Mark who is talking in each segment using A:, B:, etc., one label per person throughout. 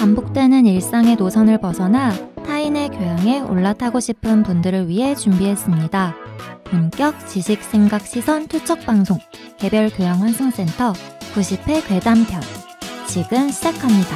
A: 반복되는 일상의 노선을 벗어나 타인의 교양에 올라타고 싶은 분들을 위해 준비했습니다. 본격 지식 생각 시선 투척 방송 개별 교양 환승센터 90회 괴담편 지금 시작합니다.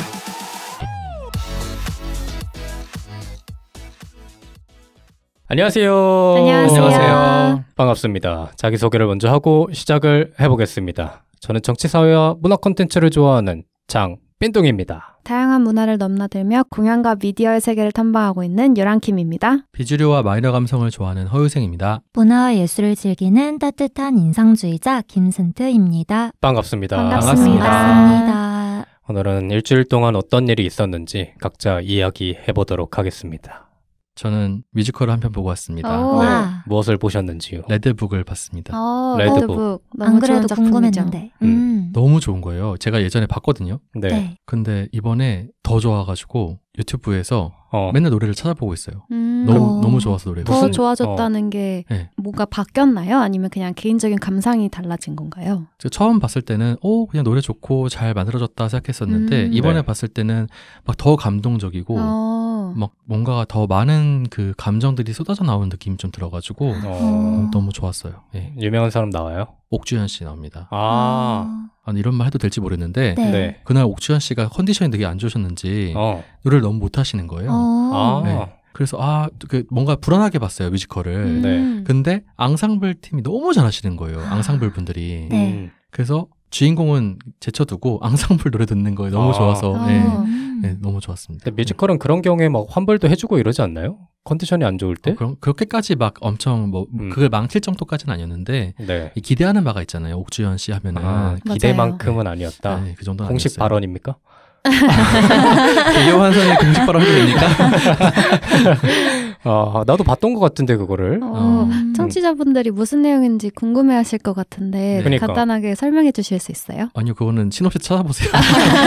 B: 안녕하세요. 안녕하세요. 반갑습니다. 자기소개를 먼저 하고 시작을 해보겠습니다. 저는 정치사회와 문화 콘텐츠를 좋아하는 장, 민동입니다.
C: 다양한 문화를 넘나들며 공연과 미디어의 세계를 탐방하고 있는 유랑킴입니다.
B: 비주류와 마이너 감성을 좋아하는 허유생입니다.
A: 문화와 예술을 즐기는 따뜻한 인상주의자 김승트입니다.
B: 반갑습니다. 반갑습니다. 반갑습니다. 오늘은 일주일 동안 어떤 일이 있었는지 각자 이야기해보도록 하겠습니다. 저는 뮤지컬을 한 편 보고 왔습니다. 네. 아. 무엇을
D: 보셨는지요? 레드북을 봤습니다. 오, 어, 레드북.
E: 안 그래도 궁금했는데. 음. 음.
D: 너무 좋은 거예요. 제가 예전에 봤거든요. 네. 네. 근데 이번에 더 좋아가지고 유튜브에서 어. 맨날 노래를 찾아보고 있어요. 음. 너무 너무 좋아서 노래가. 더 좋아졌다는 어.
C: 게 네. 예. 가 바뀌었나요? 아니면 그냥 개인적인 감상이 달라진 건가요?
D: 그 처음 봤을 때는 오 어, 그냥 노래 좋고 잘 만들어졌다 생각했었는데 음. 이번에 네. 봤을 때는 막 더 감동적이고 어. 막 뭔가 더 많은 그 감정들이 쏟아져 나오는 느낌이 좀 들어가지고 어. 어. 너무 좋았어요. 예. 유명한 사람 나와요? 옥주현 씨 나옵니다. 아, 아니, 이런 말 해도 될지 모르겠는데 네. 네. 그날 옥주현 씨가 컨디션이 되게 안 좋으셨는지 어. 노래를 너무 못 하시는 거예요. 어. 네. 아. 그래서 아, 그 뭔가 불안하게 봤어요, 뮤지컬을. 음. 네. 근데 앙상블 팀이 너무 잘하시는 거예요. 앙상블 분들이. 네. 음. 그래서 주인공은 제쳐두고 앙상블 노래 듣는 거에 너무 아. 좋아서 아. 네. 어. 네, 너무 좋았습니다. 뮤지컬은 그런 경우에 막 뭐 환불도 해주고 이러지 않나요? 컨디션이 안 좋을 때? 어, 그럼 그렇게까지 막 엄청 뭐 음. 그걸 망칠 정도까지는 아니었는데 네. 기대하는 바가 있잖아요. 옥주현 씨 하면은 아, 기대만큼은
B: 아니었다. 네, 그 정도 공식 아니었어요. 발언입니까? 그 이호환 선의 공식 발언이 니까 아, 나도 봤던 것 같은데 그거를. 어, 음.
C: 청취자분들이 무슨 내용인지 궁금해하실 것 같은데 네. 네, 그러니까. 간단하게 설명해 주실 수 있어요?
D: 아니요, 그거는 신없이 찾아보세요.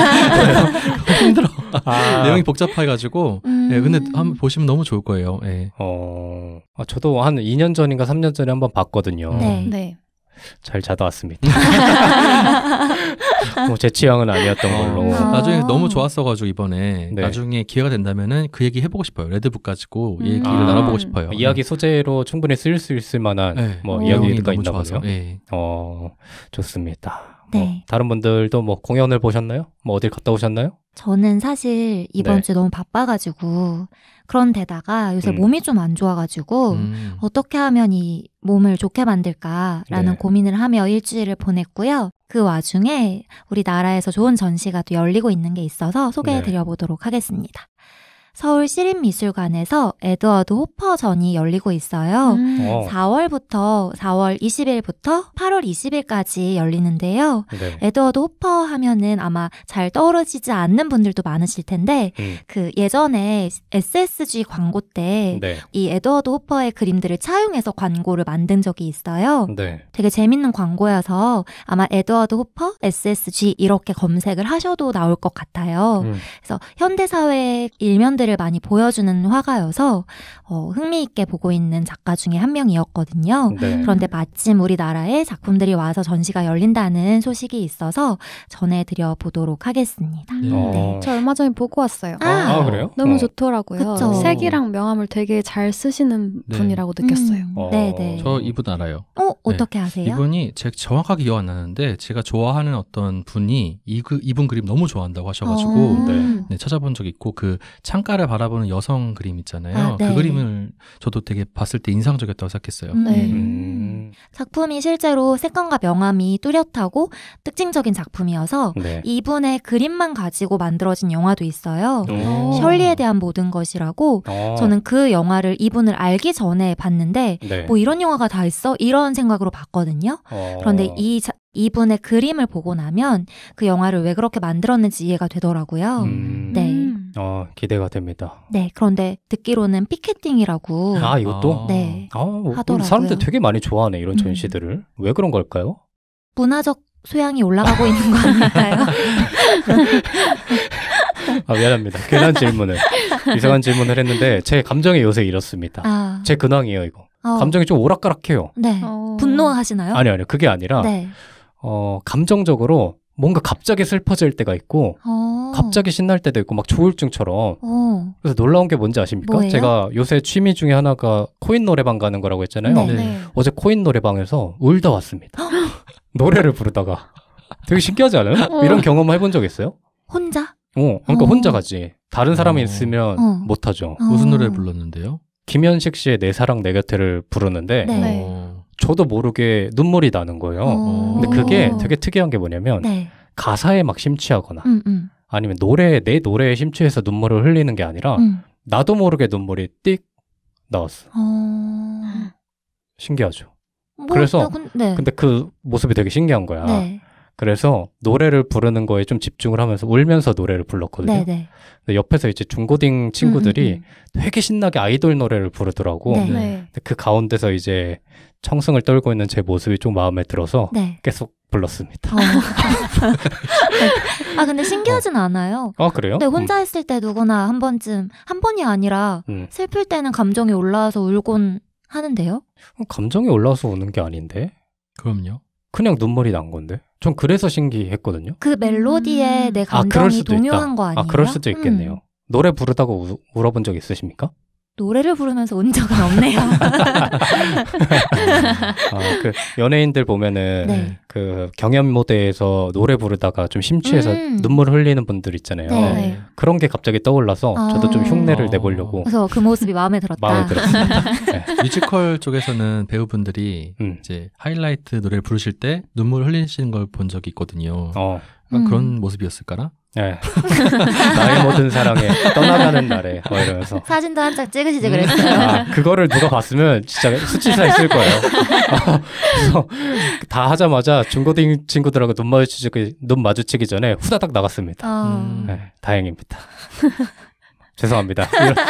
D: 힘들어. 아. 내용이 복잡해가지고.
B: 예, 음. 네, 근데 한번 보시면 너무 좋을 거예요. 네. 어, 아, 저도 한 2년 전인가 3년 전에 한번 봤거든요. 네. 음. 네. 잘 자다 왔습니다. 뭐 제 취향은 아니었던 어. 걸로. 아~ 나중에 너무 좋았어가지고 이번에 네. 나중에 기회가 된다면은 그 얘기 해보고 싶어요. 레드북 가지고 음. 얘기를 아~ 나눠보고 싶어요. 이야기 네. 소재로 충분히 쓸 수 있을 만한 네. 뭐 어. 이야기가 있나 보요 네. 어 좋습니다. 뭐 네. 뭐 다른 분들도 뭐 공연을 보셨나요? 뭐 어딜 갔다 오셨나요?
A: 저는 사실 이번 네. 주 너무 바빠가지고 그런데다가 요새 음. 몸이 좀 안 좋아가지고 음. 어떻게 하면 이 몸을 좋게 만들까라는 네. 고민을 하며 일주일을 보냈고요. 그 와중에 우리나라에서 좋은 전시가 또 열리고 있는 게 있어서 소개해 네. 드려보도록 네. 하겠습니다. 서울 시립미술관에서 에드워드 호퍼전이 열리고 있어요. 음. 4월부터 어. 4월 20일부터 8월 20일까지 열리는데요. 네. 에드워드 호퍼 하면은 아마 잘 떠오르시지 않는 분들도 많으실 텐데 음. 그 예전에 SSG 광고 때이 네. 에드워드 호퍼의 그림들을 차용해서 광고를 만든 적이 있어요. 네. 되게 재밌는 광고여서 아마 에드워드 호퍼 SSG 이렇게 검색을 하셔도 나올 것 같아요. 음. 그래서 현대 사회 일면들 모습들 많이 보여주는 화가여서 어, 흥미있게 보고 있는 작가 중에 한 명이었거든요. 네. 그런데 마침 우리나라에 작품들이 와서 전시가 열린다는 소식이 있어서
C: 전해드려 보도록 하겠습니다. 음. 네. 네. 저 얼마 전에 보고 왔어요. 아, 아 그래요? 너무 어. 좋더라고요. 그쵸? 색이랑 명암을 되게 잘 쓰시는 네. 분이라고 느꼈어요. 음, 어, 네네.
D: 저 이분 알아요. 어 어떻게 네. 아세요? 이분이 제 정확하게 기억 안 나는데 제가 좋아하는 어떤 분이 이, 그, 이분 그림 너무 좋아한다고 하셔가지고 어. 네, 찾아본 적이 있고 그 창가 하나를 바라보는 여성 그림 있잖아요. 아, 네. 그 그림을 저도 되게 봤을 때 인상적이었다고 생각했어요. 음, 네. 음. 음.
A: 작품이 실제로 색감과 명암이 뚜렷하고 특징적인 작품이어서 네. 이분의 그림만 가지고 만들어진 영화도 있어요. 오. 셜리에 대한 모든 것이라고 오. 아. 저는 그 영화를 이분을 알기 전에 봤는데 네. 뭐 이런 영화가 다 있어? 이런 생각으로 봤거든요. 오. 어. 그런데 이 자, 이분의 그림을 보고 나면 그 영화를 왜 그렇게 만들었는지 이해가 되더라고요. 음. 네.
B: 어, 기대가 됩니다.
A: 네, 그런데 듣기로는 피켓팅이라고. 아, 이것도? 아. 네.
B: 아, 음, 하더라고요. 사람들 되게 많이 좋아하네, 이런 음. 전시들을. 음. 왜 그런 걸까요?
A: 문화적 소양이 올라가고 있는 거 아닐까요?
B: 아, 미안합니다. 괜한 질문을. 이상한 질문을 했는데, 제 감정의 요새 이렇습니다. 아. 제 근황이에요, 이거. 어. 감정이 좀 오락가락해요.
A: 네. 어. 분노하시나요? 아니,
B: 아니, 그게 아니라, 네. 어, 감정적으로 뭔가 갑자기 슬퍼질 때가 있고 어. 갑자기 신날 때도 있고 막 조울증처럼 어. 그래서 놀라운 게 뭔지 아십니까? 뭐예요? 제가 요새 취미 중에 하나가 코인 노래방 가는 거라고 했잖아요. 네. 네. 어제 코인 노래방에서 울다 왔습니다. 노래를 부르다가 되게 신기하지 않아요? 어. 이런 경험 해본 적 있어요? 혼자? 어, 그러니까 어. 혼자 가지. 다른 사람이 어. 있으면 어. 못 하죠. 무슨 노래를 불렀는데요? 김현식 씨의 내 사랑 내 곁에를 부르는데 네. 네. 저도 모르게 눈물이 나는 거예요. 어. 근데 그게 되게 특이한 게 뭐냐면 네. 가사에 막 심취하거나 음, 음. 아니면 노래 내 노래에 심취해서 눈물을 흘리는 게 아니라 음. 나도 모르게 눈물이 띡 나왔어.
E: 어...
B: 신기하죠. 뭐, 그래서 근, 네. 근데 그 모습이 되게 신기한 거야. 네. 그래서 노래를 부르는 거에 좀 집중을 하면서 울면서 노래를 불렀거든요. 네네. 네. 근데 옆에서 이제 중고딩 음, 음, 친구들이 음, 음. 되게 신나게 아이돌 노래를 부르더라고. 네. 네. 근데 그 가운데서 이제 청승을 떨고 있는 제 모습이 좀 마음에 들어서 네. 계속 불렀습니다. 어.
A: 아 근데 신기하진 어. 않아요. 아 그래요? 근데 혼자 음. 있을 때 누구나 한 번쯤 한 번이 아니라 음. 슬플 때는 감정이 올라와서 울곤 하는데요?
B: 어, 감정이 올라와서 우는 게 아닌데? 그럼요. 그냥 눈물이 난 건데. 전 그래서 신기했거든요. 그
A: 멜로디에 음. 내 아, 감정이 아, 동요한 거 아니에요? 아, 그럴 수도 음. 있겠네요. 음.
B: 노래 부르다고 우, 울어본 적 있으십니까?
A: 노래를 부르면서 운 적은 없네요. 아,
B: 그 연예인들 보면은 네. 그 경연 무대에서 노래 부르다가 좀 심취해서 음. 눈물을 흘리는 분들 있잖아요. 네. 네. 그런 게 갑자기 떠올라서 아. 저도 좀 흉내를 아. 내보려고. 그래서 그
A: 모습이 마음에 들었다. 마음에
B: 들었다 네. 뮤지컬 쪽에서는
D: 배우분들이 음. 이제 하이라이트 노래를 부르실 때 눈물 흘리시는 걸 본 적이 있거든요. 어. 음. 그런 모습이었을까나? 네. 나의 모든 사랑에 떠나가는 날에 뭐
B: 이러면서
A: 사진도 한 장 찍으시지 음. 그랬어요. 아,
B: 그거를 누가 봤으면 진짜 수치사 있을 거예요. 그래서 다 하자마자 중고등 친구들하고 눈 마주치기 눈 마주치기 전에 후다닥 나갔습니다. 어... 네, 다행입니다. 죄송합니다.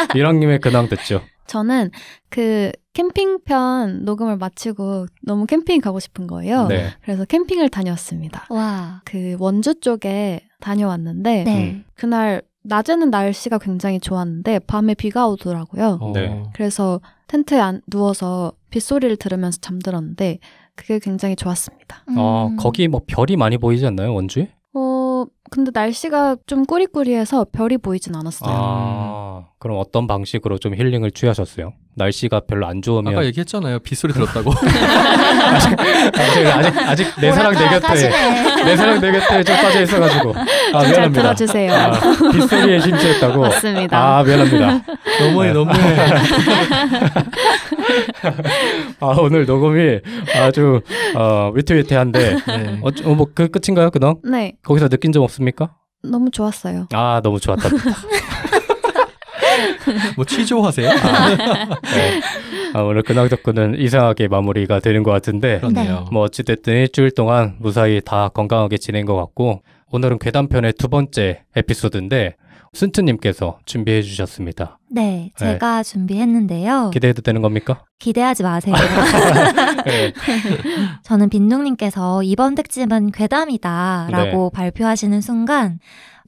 B: 1학님의 근황 듣죠.
C: 저는 그 캠핑편 녹음을 마치고 너무 캠핑 가고 싶은 거예요. 네. 그래서 캠핑을 다녀왔습니다 와. 그 원주 쪽에 다녀왔는데 네. 음. 그날 낮에는 날씨가 굉장히 좋았는데 밤에 비가 오더라고요. 어. 네. 그래서 텐트에 안, 누워서 빗소리를 들으면서 잠들었는데 그게 굉장히 좋았습니다.
B: 음. 아, 거기 뭐 별이 많이 보이지 않나요, 원주에?
C: 어, 근데 날씨가 좀 꾸리꾸리해서 별이 보이진 않았어요.
B: 아. 그럼 어떤 방식으로 좀 힐링을 취하셨어요? 날씨가 별로 안 좋으면 아까 얘기했잖아요 빗소리 들었다고 아직, 아직, 아직, 내 사랑 내 곁에 내 사랑 내 곁에 좀 빠져 있어가지고 아, 잘 들어주세요 아, 빗소리에 심취했다고 맞습니다 아 미안합니다 너무해 네. 너무해 아 오늘 녹음이 아주 어, 위태위태한데 네. 어, 어 뭐 그 끝인가요 그네 거기서 느낀 점 없습니까?
C: 너무 좋았어요 아 너무 좋았다
B: 뭐 취조하세요? 아. 네. 아, 오늘 근황 접근은 이상하게 마무리가 되는 것 같은데 그렇네요. 네. 뭐 어찌됐든 일주일 동안 무사히 다 건강하게 지낸 것 같고 오늘은 괴담편의 두 번째 에피소드인데 순트님께서 준비해 주셨습니다. 네, 네. 제가
A: 네. 준비했는데요. 기대해도
B: 되는 겁니까?
A: 기대하지 마세요. 네. 저는 빈둥님께서 이번 특집은 괴담이다라고 네. 발표하시는 순간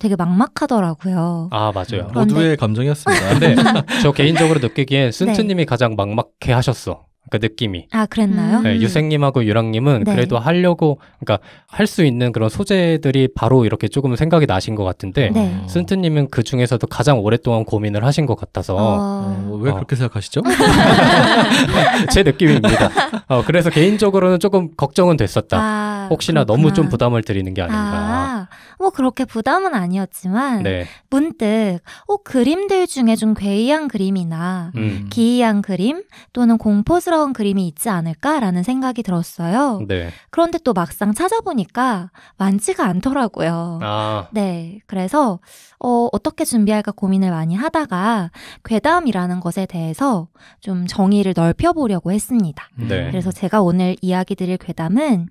A: 되게 막막하더라고요.
B: 아 맞아요. 모두의 감정이었습니다. 근데 저 개인적으로 느끼기에 쓴트님이 네. 가장 막막해 하셨어. 그 느낌이.
A: 아, 그랬나요? 네, 음. 네,
B: 유생님하고 유랑님은 네. 그래도 하려고, 그러니까 할 수 있는 그런 소재들이 바로 이렇게 조금 생각이 나신 것 같은데, 네. 어. 트님은그 중에서도 가장 오랫동안 고민을 하신 것 같아서. 어... 어, 왜 어. 그렇게 생각하시죠? 제 느낌입니다. 어, 그래서 개인적으로는 조금 걱정은 됐었다. 아, 혹시나 그렇구나. 너무 좀 부담을 드리는 게 아닌가.
A: 아, 뭐 그렇게 부담은 아니었지만 네. 문득 어 그림들 중에 좀 괴이한 그림이나 음. 기이한 그림 또는 공포스러운 그림이 있지 않을까라는 생각이 들었어요. 네. 그런데 또 막상 찾아보니까 많지가 않더라고요. 아. 네. 그래서 어, 어떻게 준비할까 고민을 많이 하다가 괴담이라는 것에 대해서 좀 정의를 넓혀보려고 했습니다. 음. 네. 그래서 제가 오늘 이야기 드릴 괴담은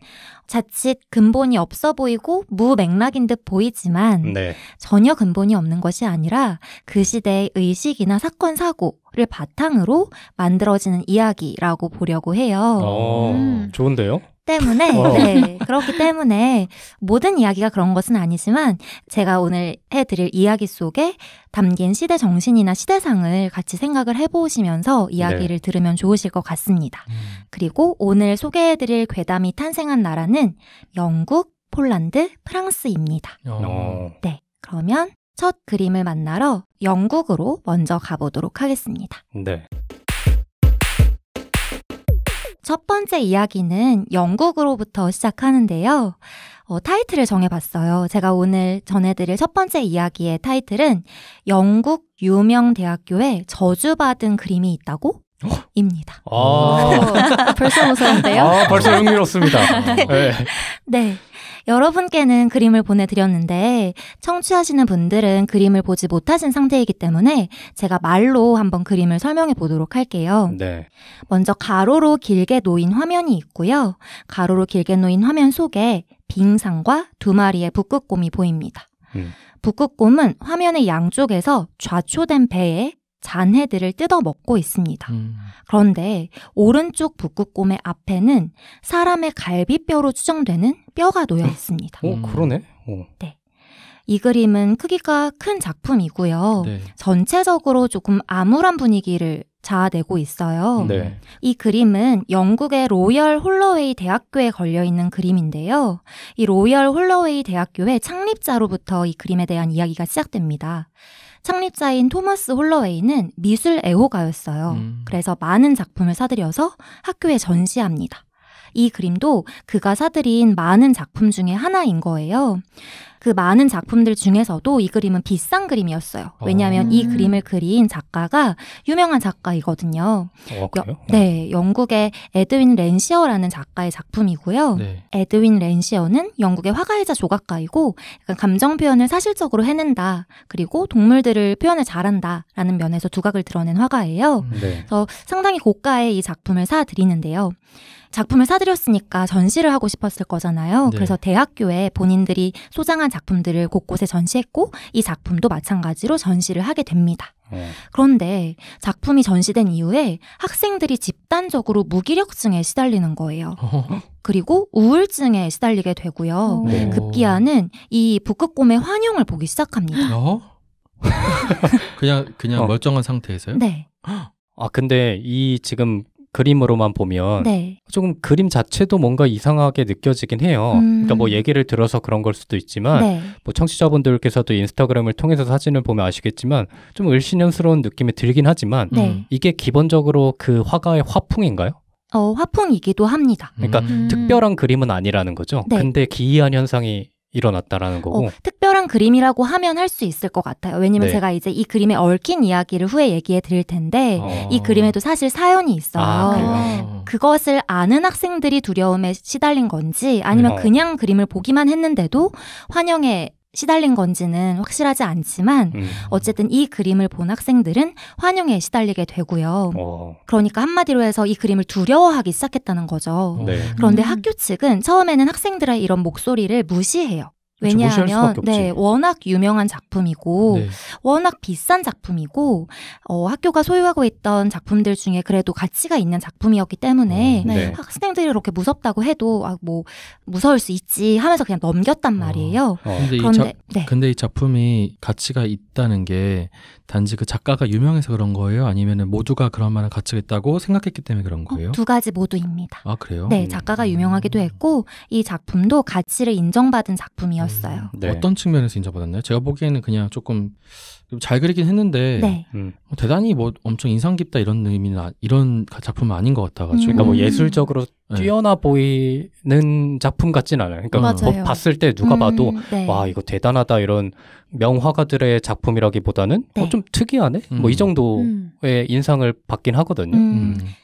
A: 자칫 근본이 없어 보이고 무맥락인 듯 보이지만 네. 전혀 근본이 없는 것이 아니라 그 시대의 의식이나 사건 사고 를 바탕으로 만들어지는 이야기라고 보려고 해요. 어,
B: 음. 좋은데요? 때문에 어. 네,
A: 그렇기 때문에 모든 이야기가 그런 것은 아니지만 제가 오늘 해드릴 이야기 속에 담긴 시대 정신이나 시대상을 같이 생각을 해보시면서 네. 이야기를 네. 들으면 좋으실 것 같습니다. 음. 그리고 오늘 소개해드릴 괴담이 탄생한 나라는 영국, 폴란드, 프랑스입니다.
B: 어. 어.
A: 네, 그러면 첫 그림을 만나러 영국으로 먼저 가보도록 하겠습니다. 네. 첫 번째 이야기는 영국으로부터 시작하는데요. 어, 타이틀을 정해봤어요. 제가 오늘 전해드릴 첫 번째 이야기의 타이틀은 영국 유명 대학교에 저주받은 그림이 있다고 어? 입니다.
E: 아~ 벌써 무서운데요? 아, 벌써 흥미롭습니다. 네. 네.
A: 네. 여러분께는 그림을 보내드렸는데 청취하시는 분들은 그림을 보지 못하신 상태이기 때문에 제가 말로 한번 그림을 설명해 보도록 할게요. 네. 먼저 가로로 길게 놓인 화면이 있고요. 가로로 길게 놓인 화면 속에 빙상과 두 마리의 북극곰이 보입니다. 음. 북극곰은 화면의 양쪽에서 좌초된 배에 잔해들을 뜯어먹고 있습니다. 음. 그런데 오른쪽 북극곰의 앞에는 사람의 갈비뼈로 추정되는 뼈가 놓여 음. 있습니다. 오,
B: 어, 그러네. 오. 어. 네.
A: 이 그림은 크기가 큰 작품이고요. 네. 전체적으로 조금 암울한 분위기를 자아내고 있어요. 네. 이 그림은 영국의 로열 홀로웨이 대학교에 걸려 있는 그림인데요. 이 로열 홀로웨이 대학교의 창립자로부터 이 그림에 대한 이야기가 시작됩니다. 창립자인 토마스 홀러웨이는 미술 애호가였어요. 음. 그래서 많은 작품을 사들여서 학교에 전시합니다. 이 그림도 그가 사들인 많은 작품 중에 하나인 거예요. 그 많은 작품들 중에서도 이 그림은 비싼 그림이었어요. 어. 왜냐하면 어. 이 음. 그림을 그린 작가가 유명한 작가이거든요. 어, 여, 네, 영국의 에드윈 렌시어라는 작가의 작품이고요. 네. 에드윈 렌시어는 영국의 화가이자 조각가이고 약간 감정 표현을 사실적으로 해낸다. 그리고 동물들을 표현을 잘한다라는 면에서 두각을 드러낸 화가예요. 음, 네. 그래서 상당히 고가의 이 작품을 사드리는데요. 작품을 사들였으니까 전시를 하고 싶었을 거잖아요. 네. 그래서 대학교에 본인들이 소장한 작품들을 곳곳에 전시했고 이 작품도 마찬가지로 전시를 하게 됩니다. 네. 그런데 작품이 전시된 이후에 학생들이 집단적으로 무기력증에 시달리는 거예요. 그리고 우울증에 시달리게 되고요. 네. 급기야는 이 북극곰의 환영을 보기 시작합니다.
D: 어?
B: 그냥 그냥 어. 멀쩡한 상태에서요? 네. 아 근데 이 지금 그림으로만 보면 네. 조금 그림 자체도 뭔가 이상하게 느껴지긴 해요. 음. 그러니까 뭐 음. 얘기를 들어서 그런 걸 수도 있지만 네. 뭐 청취자분들께서도 인스타그램을 통해서 사진을 보면 아시겠지만 좀을씨년스러운 느낌이 들긴 하지만 네. 이게 기본적으로 그 화가의 화풍인가요?
A: 어, 화풍이기도 합니다.
B: 그러니까 음. 특별한 그림은 아니라는 거죠. 네. 근데 기이한 현상이 일어났다라는 어, 거고 어,
A: 특별한 그림이라고 하면 할 수 있을 것 같아요. 왜냐면 네. 제가 이제 이 그림에 얽힌 이야기를 후에 얘기해 드릴 텐데 어... 이 그림에도 사실 사연이 있어요. 아, 어. 그것을 아는 학생들이 두려움에 시달린 건지 아니면 어... 그냥 그림을 보기만 했는데도 환영에 시달린 건지는 확실하지 않지만 음. 어쨌든 이 그림을 본 학생들은 환영에 시달리게 되고요. 어. 그러니까 한마디로 해서 이 그림을 두려워하기 시작했다는 거죠. 네. 그런데 음. 학교 측은 처음에는 학생들의 이런 목소리를 무시해요. 왜냐하면 네 워낙 유명한 작품이고 네. 워낙 비싼 작품이고 어, 학교가 소유하고 있던 작품들 중에 그래도 가치가 있는 작품이었기 때문에 어, 네. 네. 학생들이 이렇게 무섭다고 해도 아, 뭐 무서울 수 있지 하면서 그냥 넘겼단 어. 말이에요. 어,
D: 어. 근데 그런데 이 자, 네. 근데 이 작품이 가치가 있다는 게 단지 그 작가가 유명해서 그런 거예요? 아니면 모두가 그런 만한 가치가 있다고 생각했기 때문에 그런 어, 거예요? 두
A: 가지 모두입니다.
D: 아 그래요? 네
A: 작가가 음. 유명하기도 했고 이 작품도 가치를 인정받은 작품이어요 인정받았어요.
D: 음, 네. 네. 어떤 측면에서 인정받았나요? 제가 보기에는 그냥 조금 잘 그리긴 했는데 네. 음. 뭐 대단히 뭐 엄청 인상 깊다 이런 의미나 아, 이런 작품은 아닌 것 같아가지고 음. 그러니까 뭐 예술적으로
B: 네. 뛰어나 보이는 작품 같진 않아요. 그러니까 뭐 봤을 때 누가 음, 봐도 네. 와 이거 대단하다 이런 명화가들의 작품이라기보다는 어, 네. 어, 좀 특이하네 뭐이 음. 정도의 음. 인상을 받긴 하거든요.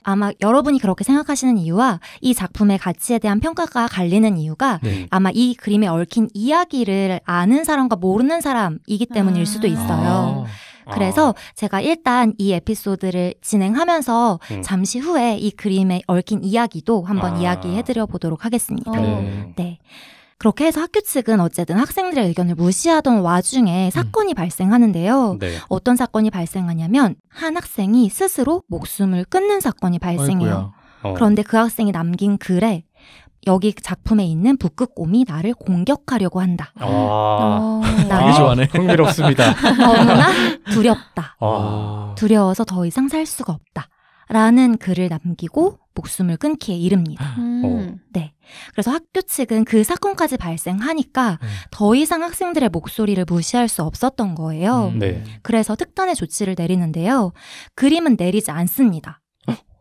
A: 아마 여러분이 그렇게 생각하시는 이유와 이 작품의 가치에 대한 평가가 갈리는 이유가 네. 아마 이 그림에 얽힌 이야기를 아는 사람과 모르는 사람이기 때문일 수도 아. 있어요. 아. 아. 그래서 아. 제가 일단 이 에피소드를 진행하면서 음. 잠시 후에 이 그림에 얽힌 이야기도 한번 아. 이야기해드려 보도록 하겠습니다. 어. 네. 네. 그렇게 해서 학교 측은 어쨌든 학생들의 의견을 무시하던 와중에 음. 사건이 음. 발생하는데요. 네. 어떤 사건이 발생하냐면 한 학생이 스스로 목숨을 끊는 사건이 발생해요. 어. 그런데 그 학생이 남긴 글에 여기 작품에 있는 북극곰이 나를 공격하려고 한다. 아, 어, 나는 좋아하네. 흥미롭습니다. 너무나 두렵다. 아. 두려워서 더 이상 살 수가 없다. 라는 글을 남기고 목숨을 끊기에 이릅니다. 음. 어. 네. 그래서 학교 측은 그 사건까지 발생하니까 음. 더 이상 학생들의 목소리를 무시할 수 없었던 거예요. 음, 네. 그래서 특단의 조치를 내리는데요. 그림은 내리지 않습니다.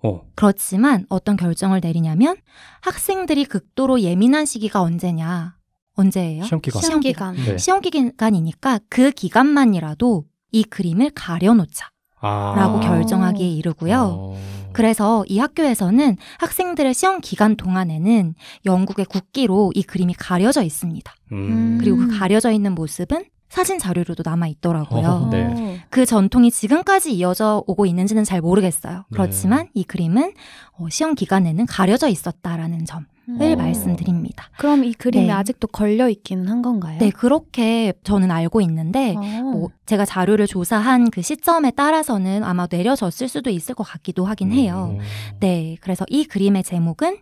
A: 어. 그렇지만 어떤 결정을 내리냐면 학생들이 극도로 예민한 시기가 언제냐. 언제예요? 시험기간. 시험기간. 네. 시험기간이니까 그 기간만이라도 이 그림을 가려놓자.
E: 아. 라고 결정하기에
A: 이르고요. 아. 그래서 이 학교에서는 학생들의 시험 기간 동안에는 영국의 국기로 이 그림이 가려져 있습니다.
E: 음. 그리고 그 음.
A: 가려져 있는 모습은 사진 자료로도 남아 있더라고요. 네. 그 전통이 지금까지 이어져 오고 있는지는 잘 모르겠어요. 네. 그렇지만 네. 이 그림은 어, 시험 기간에는 가려져 있었다라는 점을 오. 음. 말씀드립니다. 그럼 이 그림이 네.
C: 아직도 걸려 있기는 한 건가요? 네,
A: 그렇게 저는 알고 있는데 아. 뭐 제가 자료를 조사한 그 시점에 따라서는 아마 내려졌을 수도 있을 것 같기도 하긴 해요. 음. 네, 그래서 이 그림의 제목은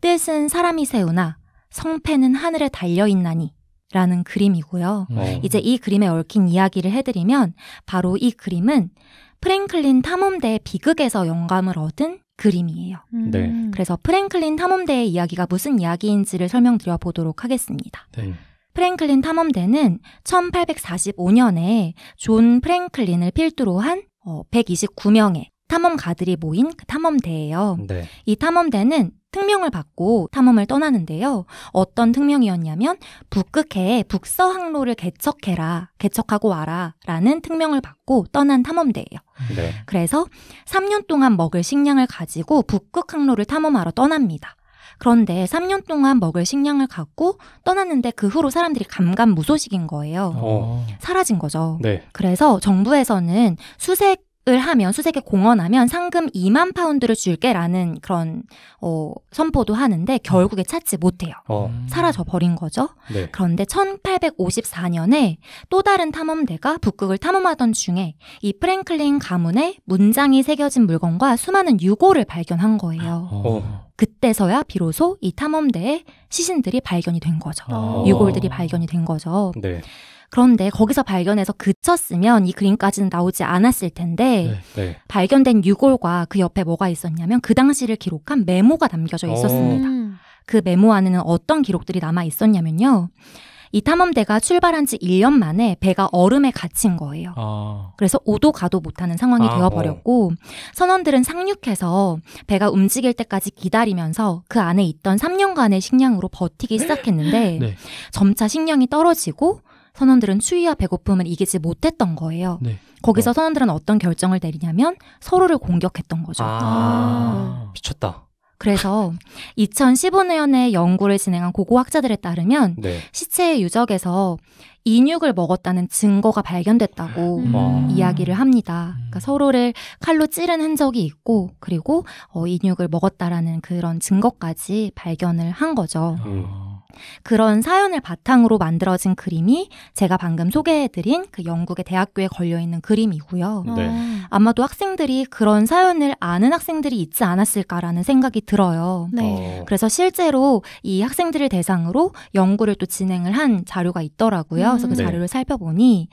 A: 뜻은 사람이 세우나 성패는 하늘에 달려 있나니 라는 그림이고요. 어. 이제 이 그림에 얽힌 이야기를 해드리면 바로 이 그림은 프랭클린 탐험대 비극에서 영감을 얻은 그림이에요. 음. 네. 그래서 프랭클린 탐험대의 이야기가 무슨 이야기인지를 설명드려 보도록 하겠습니다. 네. 프랭클린 탐험대는 1845년에 존 프랭클린을 필두로 한 129명의 어, 탐험가들이 모인 그 탐험대예요. 네. 이 탐험대는 특명을 받고 탐험을 떠나는데요. 어떤 특명이었냐면 북극해에 북서 항로를 개척해라, 개척하고 와라 라는 특명을 받고 떠난 탐험대예요. 네. 그래서 3년 동안 먹을 식량을 가지고 북극 항로를 탐험하러 떠납니다. 그런데 3년 동안 먹을 식량을 갖고 떠났는데 그 후로 사람들이 감감무소식인 거예요. 어. 사라진 거죠. 네. 그래서 정부에서는 수색 수색을 하면 수색에 공헌하면 상금 2만 파운드를 줄게라는 그런 어, 선포도 하는데 결국에 찾지 못해요. 어. 사라져 버린 거죠. 네. 그런데 1854년에 또 다른 탐험대가 북극을 탐험하던 중에 이 프랭클린 가문의 문장이 새겨진 물건과 수많은 유골을 발견한 거예요. 어. 그때서야 비로소 이 탐험대의 시신들이 발견이 된 거죠. 아. 유골들이 발견이 된 거죠. 네. 그런데 거기서 발견해서 그쳤으면 이 그림까지는 나오지 않았을 텐데 네, 네. 발견된 유골과 그 옆에 뭐가 있었냐면 그 당시를 기록한 메모가 담겨져 어. 있었습니다. 오. 음. 그 메모 안에는 어떤 기록들이 남아 있었냐면요. 이 탐험대가 출발한 지 1년 만에 배가 얼음에 갇힌 거예요. 아. 그래서 오도 가도 못하는 상황이 아, 어. 되어버렸고, 어. 선원들은 상륙해서 배가 움직일 때까지 기다리면서 그 안에 있던 3년간의 식량으로 버티기 시작했는데, 네. 점차 식량이 떨어지고, 선원들은 추위와 배고픔을 이기지 못했던 거예요. 네. 거기서 어. 선원들은 어떤 결정을 내리냐면 서로를 공격했던 거죠.
D: 아, 아. 미쳤다.
A: 그래서 2015년에 연구를 진행한 고고학자들에 따르면 네. 시체의 유적에서 인육을 먹었다는 증거가 발견됐다고 음. 아. 이야기를 합니다. 그러니까 음. 서로를 칼로 찌른 흔적이 있고 그리고 어, 인육을 먹었다라는 그런 증거까지 발견을 한 거죠. 음. 그런 사연을 바탕으로 만들어진 그림이 제가 방금 소개해드린 그 영국의 대학교에 걸려있는 그림이고요. 아. 네. 아마도 학생들이 그런 사연을 아는 학생들이 있지 않았을까라는 생각이 들어요. 네. 어. 그래서 실제로 이 학생들을 대상으로 연구를 또 진행을 한 자료가 있더라고요. 그래서 그 음. 네. 자료를 살펴보니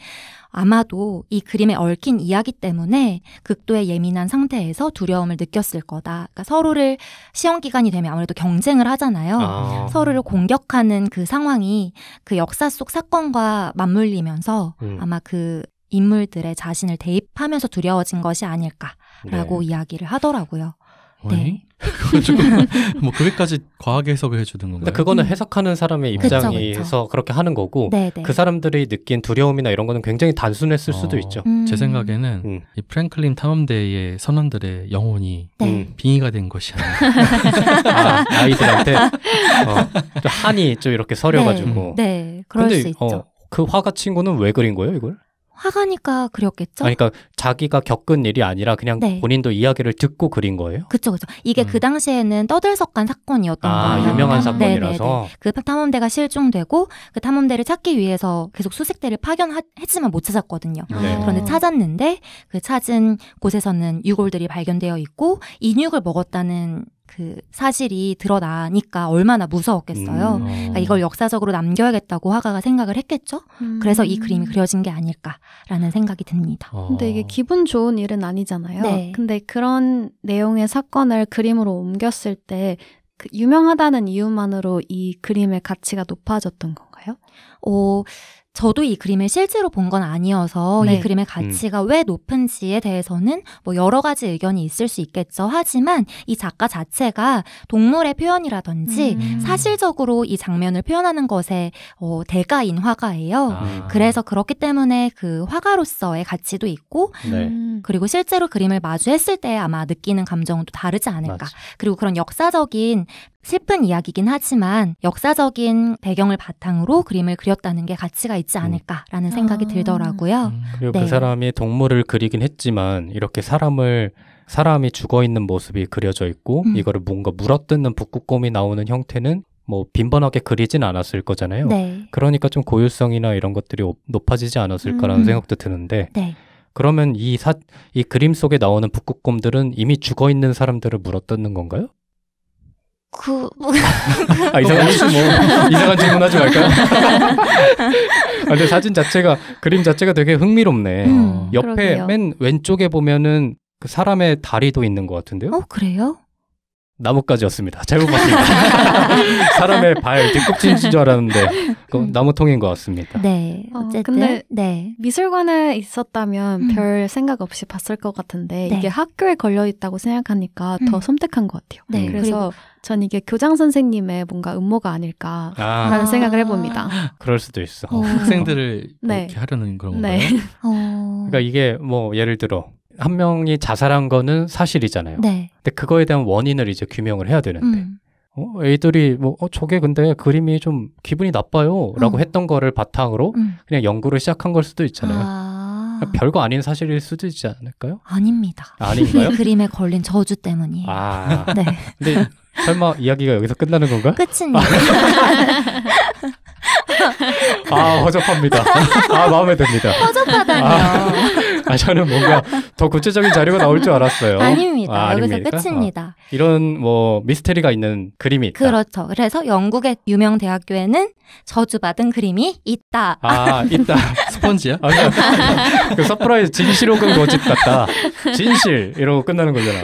A: 아마도 이 그림에 얽힌 이야기 때문에 극도의 예민한 상태에서 두려움을 느꼈을 거다. 그러니까 서로를 시험 기간이 되면 아무래도 경쟁을 하잖아요. 아. 서로를 공격하는 그 상황이 그 역사 속 사건과 맞물리면서 음. 아마 그 인물들의 자신을 대입하면서 두려워진 것이
D: 아닐까라고
A: 네. 이야기를 하더라고요. 네.
D: 그래고뭐
B: 그게까지 과하게 해석을 해주는 건가요? 그러니까 그거는 음. 해석하는 사람의 입장에서 그쵸, 그쵸. 그렇게 하는 거고 네네. 네. 그 사람들이 느낀 두려움이나 이런 거는 굉장히 단순했을 어, 수도 있죠. 음. 제 생각에는 음. 이 프랭클린 탐험대의 선원들의 영혼이 네. 음. 빙의가 된 것이 아닌가. 아, 이들한테 어, 좀 한이 좀 이렇게 네. 서려가지고. 네, 네 그럴 근데, 수 어, 있죠. 어, 그 화가 친구는 왜 그린 거예요, 이걸?
A: 화가 니까 그렸겠죠? 그러니까
B: 자기가 겪은 일이 아니라 그냥 네. 본인도 이야기를 듣고 그린 거예요?
A: 그쵸, 그쵸. 이게 음. 그 당시에는 떠들썩한 사건이었던 아, 거예요. 유명한 사건이라서. 네네네. 네, 네. 그 탐험대가 실종되고 그 탐험대를 찾기 위해서 계속 수색대를 파견했지만 못 찾았거든요. 네. 그런데 찾았는데 그 찾은 곳에서는 유골들이 발견되어 있고 인육을 먹었다는 그 사실이 드러나니까 얼마나 무서웠겠어요. 음, 어. 그러니까 이걸 역사적으로 남겨야겠다고 화가가 생각을 했겠죠.
C: 음. 그래서 이 그림이 그려진
A: 게 아닐까라는 생각이 듭니다. 어. 근데
C: 이게 기분 좋은 일은 아니잖아요. 네. 근데 그런 내용의 사건을 그림으로 옮겼을 때그 유명하다는 이유만으로 이 그림의 가치가 높아졌던 건가요? 어,
A: 저도 이 그림을 실제로 본 건 아니어서 네. 이 그림의 음. 가치가 음. 왜 높은지에 대해서는 뭐 여러 가지 의견이 있을 수 있겠죠. 하지만 이 작가 자체가 동물의 표현이라든지 음. 사실적으로 이 장면을 표현하는 것에 어, 대가인 화가예요. 아. 그래서 그렇기 때문에 그 화가로서의 가치도 있고 네. 음. 그리고 실제로 그림을 마주했을 때 아마 느끼는 감정도 다르지 않을까. 맞아. 그리고 그런 역사적인 슬픈 이야기긴 하지만 역사적인 배경을 바탕으로 그림을 그렸다는 게 가치가 있지 음. 않을까라는 생각이 아. 들더라고요. 음,
B: 그리고 그 네. 그 사람이 동물을 그리긴 했지만 이렇게 사람을 사람이 죽어 있는 모습이 그려져 있고 음. 이거를 뭔가 물어뜯는 북극곰이 나오는 형태는 뭐 빈번하게 그리진 않았을 거잖아요. 네. 그러니까 좀 고유성이나 이런 것들이 높아지지 않았을까라는 음. 생각도 드는데 네. 그러면 이사이 그림 속에 나오는 북극곰들은 이미 죽어 있는 사람들을 물어뜯는 건가요?
E: 그, 뭐. 아, 이상한, 뭐, 이상한 질문 하지 말까요?
B: 아, 근데 사진 자체가, 그림 자체가 되게 흥미롭네. 음, 옆에 그러게요. 맨 왼쪽에 보면은 그 사람의 다리도 있는 것 같은데요? 어, 그래요? 나뭇가지였습니다. 잘못 봤습니다. 사람의 발 뒤꿈치인 줄 알았는데 음. 나무통인 것 같습니다.
C: 네. 아, 어쨌든 어, 근데 네. 미술관에 있었다면 음. 별 생각 없이 봤을 것 같은데 네. 이게 학교에 걸려 있다고 생각하니까 음. 더 섬뜩한 것 같아요. 네. 그래서 전 이게 교장 선생님의 뭔가 음모가 아닐까라는 아. 생각을 해봅니다.
B: 그럴 수도 있어. 어. 학생들을 네. 이렇게 하려는 그런 네.
C: 건가요? 어.
B: 그러니까 이게 뭐 예를 들어 한 명이 자살한 거는 사실이잖아요. 네. 근데 그거에 대한 원인을 이제 규명을 해야 되는데 음. 어, 애들이 뭐 어, 저게 근데 그림이 좀 기분이 나빠요라고 어. 음. 했던 거를 바탕으로 음. 그냥 연구를 시작한 걸 수도 있잖아요. 아... 별거 아닌 사실일 수도 있지 않을까요? 아닙니다. 아닌가요? 그림에
A: 걸린 저주 때문이에요. 아, 네. 근데
B: 설마 이야기가 여기서 끝나는 건가? 끝은 아, 아 허접합니다. 아 마음에 듭니다.
A: 허접하다니요. 아,
B: 아, 저는 뭔가 더 구체적인 자료가 나올 줄 알았어요. 아닙니다. 아, 여기서 끝입니다. 아, 이런 뭐 미스테리가 있는 그림이 있다.
A: 그렇죠. 그래서 영국의 유명 대학교에는 저주받은 그림이 있다. 아
B: 있다. 스펀지야? 아, 그 서프라이즈 진실 혹은 거짓 같다. 진실 이러고 끝나는 거잖아.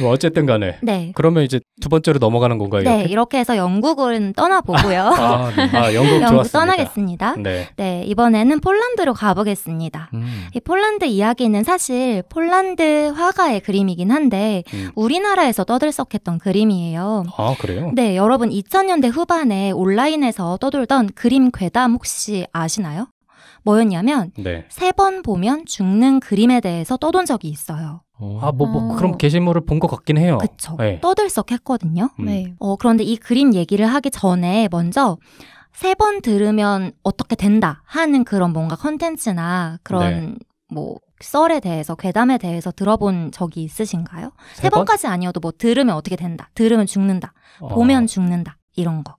B: 뭐 어쨌든 간에. 네. 그러면 이제 두 번째로 넘어가는 건가요? 네, 이렇게? 네,
A: 이렇게 해서 영국은 떠나보고요. 아, 네. 아 영국, 영국 좋았습니다. 떠나겠습니다. 네. 네, 이번에는 폴란드로 가보겠습니다. 음. 이 폴란드 이야기는 사실 폴란드 화가의 그림이긴 한데 음. 우리나라에서 떠들썩했던 그림이에요. 아, 그래요? 네, 여러분 2000년대 후반에 온라인에서 떠돌던 그림 괴담 혹시 아시나요? 뭐였냐면 네. 세번 보면 죽는 그림에 대해서 떠돈 적이 있어요.
B: 어. 아, 뭐, 뭐, 어. 아. 그럼 게시물을 본 것 같긴 해요. 그쵸. 네.
A: 떠들썩 했거든요. 음. 네. 어, 그런데 이 그림 얘기를 하기 전에 먼저 세 번 들으면 어떻게 된다 하는 그런 뭔가 컨텐츠나 그런 네. 뭐, 썰에 대해서, 괴담에 대해서 들어본 적이 있으신가요? 세, 세 번? 까지 아니어도 뭐, 들으면 어떻게 된다, 들으면 죽는다, 보면 어. 죽는다, 이런 거.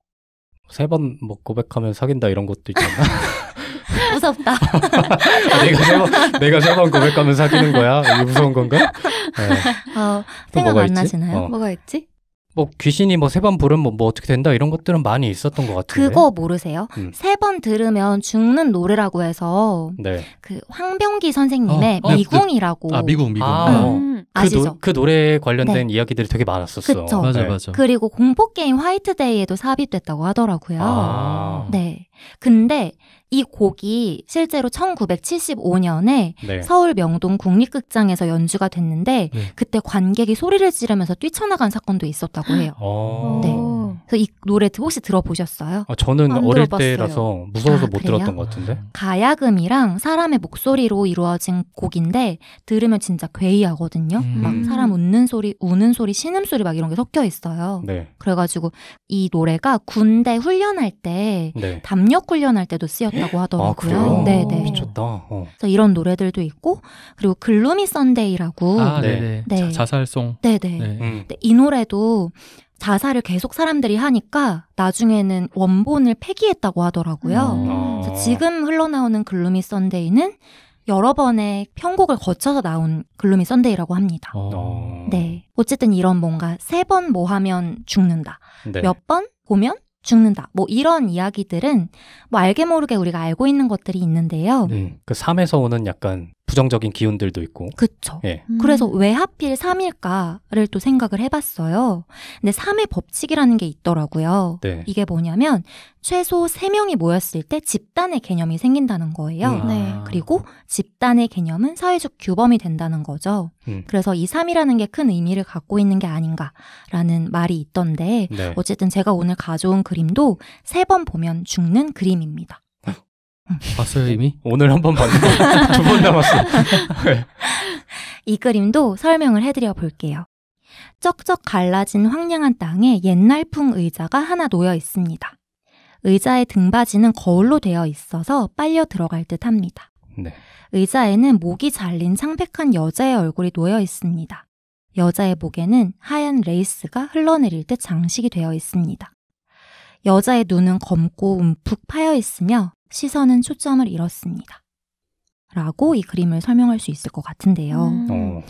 B: 세 번 뭐 고백하면 사귄다 이런 것도 있잖아. 무섭다. 아, 내가 세번 내가 세 번 고백하면 사귀는 거야. 무서운 건가? 네.
A: 어, 생각 안 있지? 나시나요? 어. 뭐가 있지?
B: 뭐 귀신이 뭐 세 번 부르면 뭐, 뭐, 어떻게 된다 이런 것들은 많이 있었던 것 같은데 그거
A: 모르세요? 음. 세번 들으면 죽는 노래라고 해서
B: 네. 그
A: 황병기 선생님의 어, 어. 네, 미궁이라고 그, 아 미궁 미궁 아, 네. 어. 음, 그, 노, 그,
B: 노래에 관련된 네. 이야기들이 되게 많았었어 그쵸? 맞아 네. 맞아 그리고
A: 공포 게임 화이트데이에도 삽입됐다고 하더라고요 아. 네 근데 이 곡이 실제로 1975년에 네. 서울 명동 국립극장에서 연주가 됐는데 네. 그때 관객이 소리를 지르면서 뛰쳐나간 사건도 있었다고 해요.
B: 어. 네.
A: 음. 그래서 이 노래 혹시 들어보셨어요? 아, 저는 어릴 들어봤어요. 때라서 무서워서 아, 못 들었던 것 같은데. 가야금이랑 사람의 목소리로 이루어진 곡인데 들으면 진짜 괴이하거든요. 음. 막 사람 웃는 소리, 우는 소리, 신음 소리 막 이런 게 섞여 있어요. 네. 그래가지고 이 노래가 군대 훈련할 때 네. 담력 훈련할 때도 쓰였다고 아, 하더라고요. 아, 네, 네. 미쳤다. 어. 그래서 이런 노래들도 있고 그리고 글루미 선데이라고 아, 네. 네. 자,
D: 살송 네, 네. 네. 음. 이
A: 노래도 자살을 계속 사람들이 하니까 나중에는 원본을 폐기했다고 하더라고요. 음. 아. 그래서 지금 흘러나오는 글루미 썬데이는 여러 번의 편곡을 거쳐서 나온 글루미 썬데이라고 합니다.
E: 어...
A: 네. 어쨌든 이런 뭔가 세 번 뭐 하면 죽는다. 네. 몇번 보면 죽는다. 뭐 이런 이야기들은 뭐 알게 모르게 우리가 알고 있는 것들이 있는데요.
B: 네. 그 삶에서 오는 약간 부정적인 기운들도 있고. 그렇죠. 예.
A: 음. 그래서 왜 하필 3일까를 또 생각을 해봤어요. 근데 3의 법칙이라는 게 있더라고요. 네. 이게 뭐냐면 최소 3명이 모였을 때 집단의 개념이 생긴다는 거예요. 음. 네. 아. 그리고 집단의 개념은 사회적 규범이 된다는 거죠. 음. 그래서 이 3이라는 게 큰 의미를 갖고 있는 게 아닌가라는 말이 있던데 네. 어쨌든 제가 오늘 가져온 그림도 세 번 보면 죽는 그림입니다.
D: 봤어요 이미? 오늘 한 번 봤는데 두 번 남았어. 네.
A: 이 그림도 설명을 해드려 볼게요. 쩍쩍 갈라진 황량한 땅에 옛날풍 의자가 하나 놓여 있습니다. 의자의 등받이는 거울로 되어 있어서 빨려 들어갈 듯 합니다. 네. 의자에는 목이 잘린 창백한 여자의 얼굴이 놓여 있습니다. 여자의 목에는 하얀 레이스가 흘러내릴 듯 장식이 되어 있습니다. 여자의 눈은 검고 움푹 파여 있으며 시선은 초점을 잃었습니다. 라고 이 그림을 설명할 수 있을 것 같은데요. 음. 어.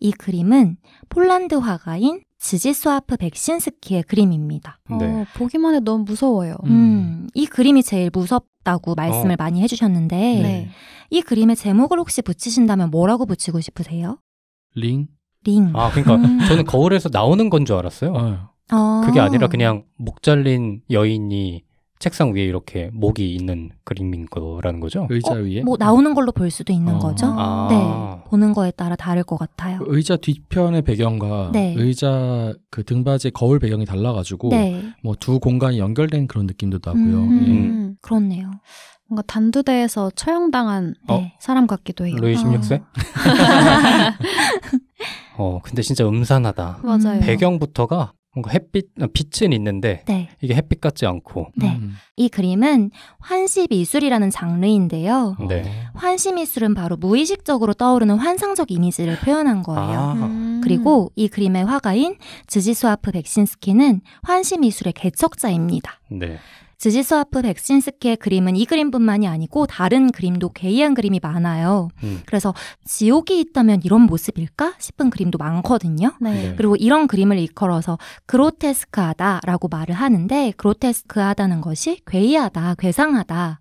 A: 이 그림은 폴란드 화가인 지지스와프 백신스키의 그림입니다. 어, 네. 어, 보기만 해도 너무 무서워요. 음, 이 그림이 제일 무섭다고 말씀을 어. 많이 해주셨는데 네. 이 그림의 제목을 혹시 붙이신다면 뭐라고 붙이고 싶으세요?
B: 링? 링. 아, 그러니까 음. 저는 거울에서 나오는 건 줄 알았어요. 어. 그게 아니라 그냥 목 잘린 여인이 책상 위에 이렇게 목이 있는 그림인 거라는 거죠? 어, 의자 어, 위에? 뭐 나오는 걸로 볼
A: 수도 있는 아. 거죠. 아. 네. 보는 거에 따라 다를 것 같아요.
D: 의자 뒤편의 배경과 네. 의자 그 등받이 거울 배경이 달라가지고 네. 뭐두 공간이 연결된 그런 느낌도 나고요. 음, 예. 음, 음.
C: 그렇네요. 뭔가 단두대에서 처형당한 어? 사람 같기도 해요. 루이 16세?
B: 어. 어, 근데 진짜 음산하다. 맞아요. 배경부터가 뭔가 햇빛 어, 빛은 있는데 네. 이게 햇빛 같지 않고 네. 음.
A: 이 그림은 환시 미술이라는 장르인데요. 네. 환시 미술은 바로 무의식적으로 떠오르는 환상적 이미지를 표현한 거예요. 아. 음. 그리고 이 그림의 화가인 지지스와프 백신스키는 환시 미술의 개척자입니다. 네. 지지스와프 백신스케 그림은 이 그림뿐만이 아니고 다른 그림도 괴이한 그림이 많아요. 음. 그래서 지옥이 있다면 이런 모습일까 싶은 그림도 많거든요. 네. 네. 그리고 이런 그림을 일컬어서 그로테스크하다라고 말을 하는데 그로테스크하다는 것이 괴이하다, 괴상하다.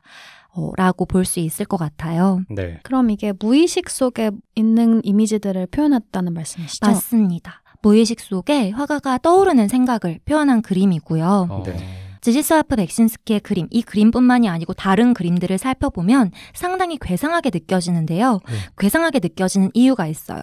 A: 어, 라고 볼 수 있을 것 같아요. 네. 그럼 이게 무의식 속에 있는 이미지들을 표현했다는 말씀이시죠? 맞습니다. 무의식 속에 화가가 떠오르는 생각을 표현한 그림이고요. 어. 네. 지지스와프 백신스키의 그림, 이 그림뿐만이 아니고 다른 그림들을 살펴보면 상당히 괴상하게 느껴지는데요. 네. 괴상하게 느껴지는 이유가 있어요.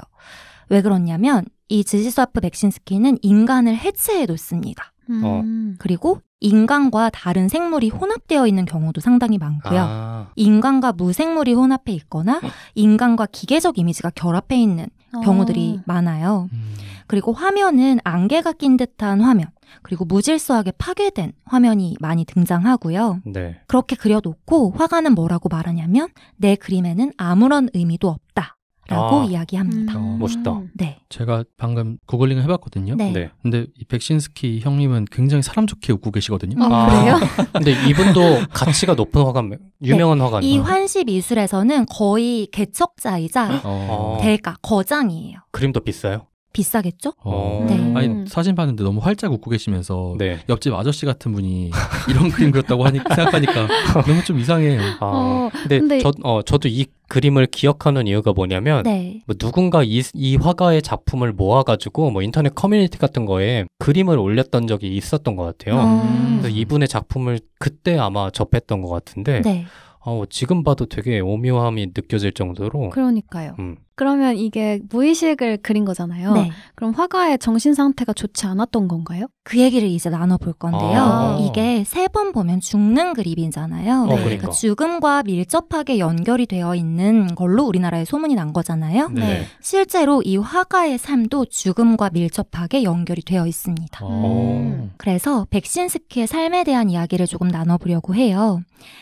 A: 왜 그렇냐면 이 지지스와프 백신스키는 인간을 해체해 놓습니다. 어. 음. 그리고 인간과 다른 생물이 혼합되어 있는 경우도 상당히 많고요. 아. 인간과 무생물이 혼합해 있거나 인간과 기계적 이미지가 결합해 있는 경우들이 아. 많아요. 음. 그리고 화면은 안개가 낀 듯한 화면. 그리고 무질서하게 파괴된 화면이 많이 등장하고요. 네. 그렇게 그려놓고 화가는 뭐라고 말하냐면 내 그림에는 아무런 의미도 없다.
B: 라고 아, 이야기합니다.
D: 음. 어, 멋있다. 네. 제가 방금 구글링을 해봤거든요. 네. 네. 근데 이 백신스키 형님은 굉장히 사람 좋게 웃고 계시거든요. 어, 아, 그래요? 근데 이분도 가치가 높은 화가, 유명한 네. 화가이
A: 환시 미술에서는 거의 개척자이자 어. 대가, 거장이에요.
D: 그림도 비싸요?
A: 비싸겠죠? 어. 어. 네.
D: 아니 음. 사진 봤는데 너무 활짝 웃고 계시면서 네.
B: 옆집 아저씨 같은 분이 이런 그림 그렸다고 하니 생각하니까 너무 좀 이상해요. 아, 어, 근데, 근데, 저 어, 저도 이 그림을 기억하는 이유가 뭐냐면 네. 뭐 누군가 이, 이 화가의 작품을 모아가지고 뭐 인터넷 커뮤니티 같은 거에 그림을 올렸던 적이 있었던 것 같아요. 음. 그래서 이분의 작품을 그때 아마 접했던 것 같은데 네. 어, 지금 봐도 되게 오묘함이 느껴질 정도로
C: 그러니까요. 음. 그러면 이게 무의식을 그린 거잖아요. 네. 그럼 화가의 정신 상태가 좋지 않았던 건가요? 그 얘기를 이제 나눠볼
A: 건데요. 아~ 이게 세 번 보면 죽는 그림이잖아요. 어, 그러니까. 그러니까 죽음과 밀접하게 연결이 되어 있는 걸로 우리나라에 소문이 난 거잖아요. 네. 네. 실제로 이 화가의 삶도 죽음과 밀접하게 연결이 되어 있습니다.
E: 아. 음.
A: 그래서 백신스키의 삶에 대한 이야기를 조금 나눠보려고 해요.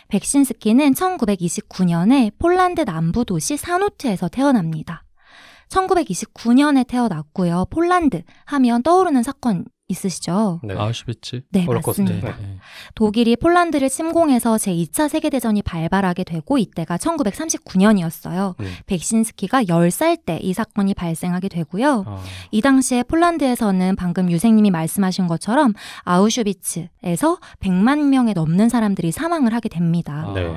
A: 백신스키는 1929년에 폴란드 남부 도시 사노트에서 태어납니다. 1929년에 태어났고요. 폴란드 하면 떠오르는 사건 있으시죠?
D: 네. 아우슈비츠? 네, 맞습니다. 네.
A: 독일이 폴란드를 침공해서 제2차 세계대전이 발발하게 되고 이때가 1939년이었어요. 음. 백신스키가 10살 때 이 사건이 발생하게 되고요. 아. 이 당시에 폴란드에서는 방금 유생님이 말씀하신 것처럼 아우슈비츠에서 100만 명에 넘는 사람들이 사망을 하게 됩니다. 아. 네.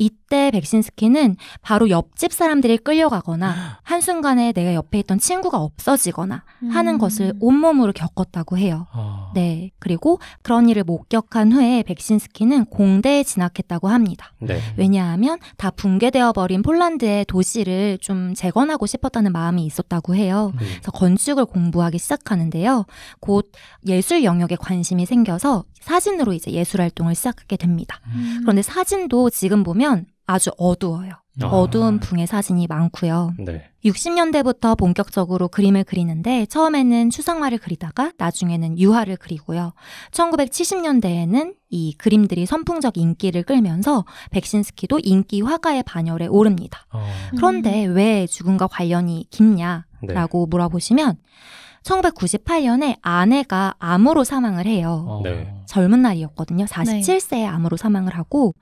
A: 이때 백신스키는 바로 옆집 사람들이 끌려가거나 한순간에 내가 옆에 있던 친구가 없어지거나 하는 음. 것을 온몸으로 겪었다고 해요. 해요. 아. 네. 그리고 그런 일을 목격한 후에 백신스키는 공대에 진학했다고 합니다. 네. 왜냐하면 다 붕괴되어 버린 폴란드의 도시를 좀 재건하고 싶었다는 마음이 있었다고 해요. 음. 그래서 건축을 공부하기 시작하는데요. 곧 예술 영역에 관심이 생겨서 사진으로 이제 예술 활동을 시작하게 됩니다. 음. 그런데 사진도 지금 보면 아주 어두워요. 아. 어두운 붕의 사진이 많고요. 네. 60년대부터 본격적으로 그림을 그리는데 처음에는 추상화를 그리다가 나중에는 유화를 그리고요. 1970년대에는 이 그림들이 선풍적 인기를 끌면서 백신스키도 인기 화가의 반열에 오릅니다. 어. 그런데 음. 왜 죽음과 관련이 깊냐라고 네. 물어보시면 1998년에 아내가 암으로 사망을 해요. 어. 네. 젊은 나이였거든요. 47세에 암으로 사망을 하고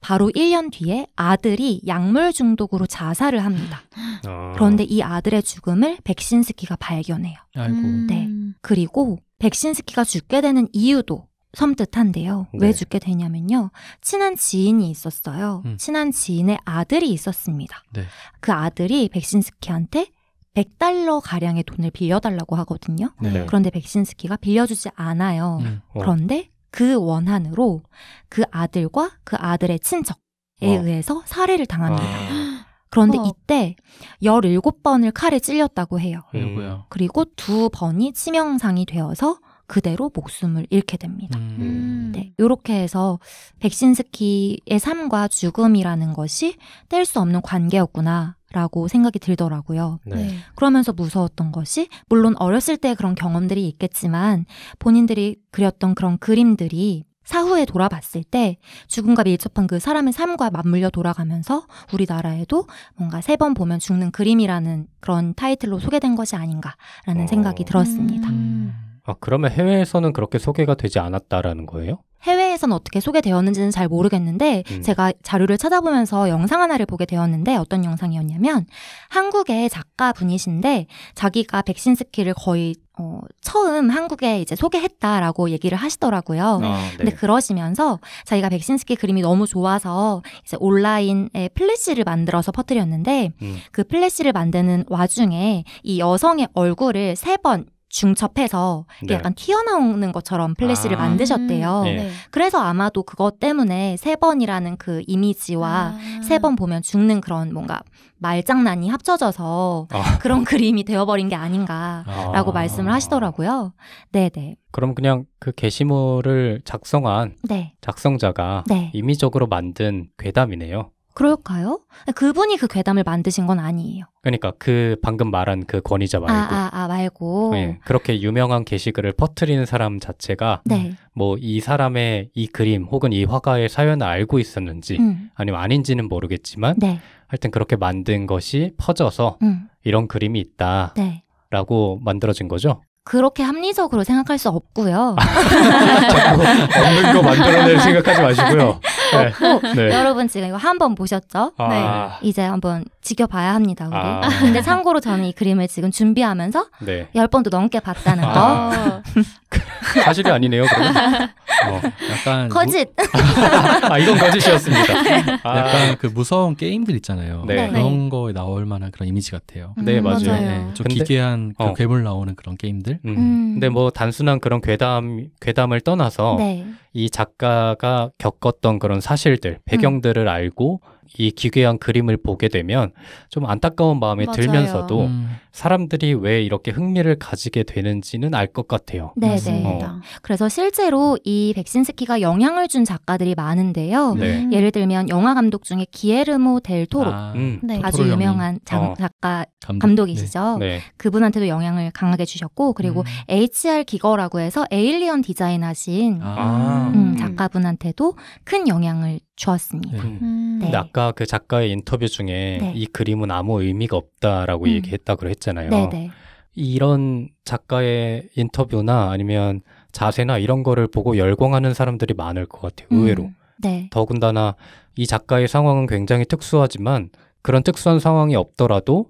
A: 바로 1년 뒤에 아들이 약물 중독으로 자살을 합니다. 아. 그런데 이 아들의 죽음을 백신스키가 발견해요.
E: 아이고. 음. 네.
A: 그리고 백신스키가 죽게 되는 이유도 섬뜩한데요. 네. 왜 죽게 되냐면요. 친한 지인이 있었어요. 음. 친한 지인의 아들이 있었습니다. 네. 그 아들이 백신스키한테 100달러 가량의 돈을 빌려달라고 하거든요. 네. 네. 그런데 백신스키가 빌려주지 않아요. 음. 어. 그런데 그 원한으로 그 아들과 그 아들의 친척에 어. 의해서 살해를 당합니다. 아. 그런데 어. 이때 17번을 칼에 찔렸다고 해요. 음. 그리고 두 번이 치명상이 되어서 그대로 목숨을 잃게 됩니다. 음. 음. 네, 이렇게 해서 백신스키의 삶과 죽음이라는 것이 뗄 수 없는 관계였구나 라고 생각이 들더라고요. 네. 네. 그러면서 무서웠던 것이, 물론 어렸을 때 그런 경험들이 있겠지만, 본인들이 그렸던 그런 그림들이 사후에 돌아봤을 때 죽음과 밀접한 그 사람의 삶과 맞물려 돌아가면서 우리나라에도 뭔가 세 번 보면 죽는 그림이라는 그런 타이틀로 소개된 것이 아닌가라는 어... 생각이 들었습니다. 음...
B: 아, 그러면 해외에서는 그렇게 소개가 되지 않았다라는 거예요?
A: 해외에서는 어떻게 소개되었는지는 잘 모르겠는데 음. 제가 자료를 찾아보면서 영상 하나를 보게 되었는데 어떤 영상이었냐면 한국의 작가분이신데 자기가 백신 스킬을 거의 어, 처음 한국에 이제 소개했다라고 얘기를 하시더라고요. 아, 네. 근데 그러시면서 자기가 백신스킬 그림이 너무 좋아서 이제 온라인에 플래시를 만들어서 퍼뜨렸는데 음. 그 플래시를 만드는 와중에 이 여성의 얼굴을 세번 중첩해서 네. 약간 튀어나오는 것처럼 플래시를 아. 만드셨대요. 음. 네. 그래서 아마도 그것 때문에 세 번이라는 그 이미지와 아. 세번 보면 죽는 그런 뭔가 말장난이 합쳐져서 아. 그런 그림이 되어버린 게 아닌가라고 아. 말씀을 하시더라고요. 네네.
B: 그럼 그냥 그 게시물을 작성한 네. 작성자가 네. 임의적으로 만든 괴담이네요.
A: 그럴까요? 그분이 그 괴담을 만드신 건 아니에요.
B: 그러니까 그 방금 말한 그 권위자 아, 말고. 아,
A: 아, 아 말고. 네,
B: 그렇게 유명한 게시글을 퍼뜨리는 사람 자체가 네. 뭐이 사람의 이 그림 혹은 이 화가의 사연을 알고 있었는지 음. 아니면 아닌지는 모르겠지만 네. 하여튼 그렇게 만든 것이 퍼져서 음. 이런 그림이 있다. 네. 라고 만들어진 거죠.
A: 그렇게 합리적으로 생각할 수 없고요. 자꾸 없는 거 만들어낼 생각하지 마시고요. 없고 네. 어, 네. 여러분 지금 이거 한 번 보셨죠? 아. 네. 이제 한 번 지켜봐야 합니다. 우리. 아. 근데 참고로 저는 이 그림을 지금 준비하면서 네. 1번도 넘게 봤다는 아.
B: 사실이 아니네요. 그러면. 어, 약간 거짓. 무... 아 이건 거짓이었습니다. 네. 아. 약간 그 무서운 게임들 있잖아요. 네. 네. 그런 거에 나올 만한 그런 이미지 같아요. 음, 맞아요. 네, 좀 근데, 기괴한 그 어. 괴물 나오는 그런 게임들. 음. 음. 근데 뭐 단순한 그런 괴담 괴담을 떠나서 네. 이 작가가 겪었던 그런 사실들, 배경들을 음. 알고 이 기괴한 그림을 보게 되면 좀 안타까운 마음이 맞아요. 들면서도 음. 사람들이 왜 이렇게 흥미를 가지게 되는지는 알 것 같아요. 네, 네. 어.
A: 그래서 실제로 이 백신 스키가 영향을 준 작가들이 많은데요. 네. 예를 들면 영화 감독 중에 기에르모 델 토로 아,
E: 음, 네. 주 유명한 장, 어. 작가
A: 감독, 이시죠 네. 네. 그분한테도 영향을 강하게 주셨고 그리고 음. HR 기거라고 해서 에일리언 디자인하신
B: 아. 음. 음,
A: 작가분한테도 큰 영향을 주었습니다. 음.
B: 네. 근데 아까 그 작가의 인터뷰 중에 네. 이 그림은 아무 의미가 없다라고 음. 얘기했다 그랬 했잖아요. 네네. 이런 작가의 인터뷰나 아니면 자세나 이런 거를 보고 열광하는 사람들이 많을 것 같아요. 음, 의외로. 음, 네. 더군다나 이 작가의 상황은 굉장히 특수하지만 그런 특수한 상황이 없더라도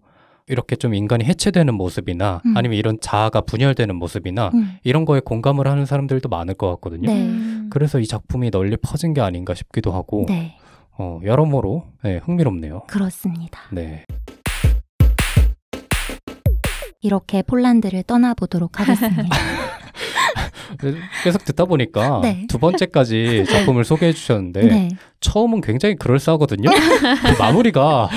B: 이렇게 좀 인간이 해체되는 모습이나 음. 아니면 이런 자아가 분열되는 모습이나 음. 이런 거에 공감을 하는 사람들도 많을 것 같거든요. 네. 그래서 이 작품이 널리 퍼진 게 아닌가 싶기도 하고 네. 어, 여러모로 네, 흥미롭네요. 그렇습니다. 네.
A: 이렇게 폴란드를 떠나보도록 하겠습니다.
B: 계속 듣다 보니까 네. 두 번째까지 작품을 소개해 주셨는데 네. 처음은 굉장히 그럴싸하거든요. 그 마무리가,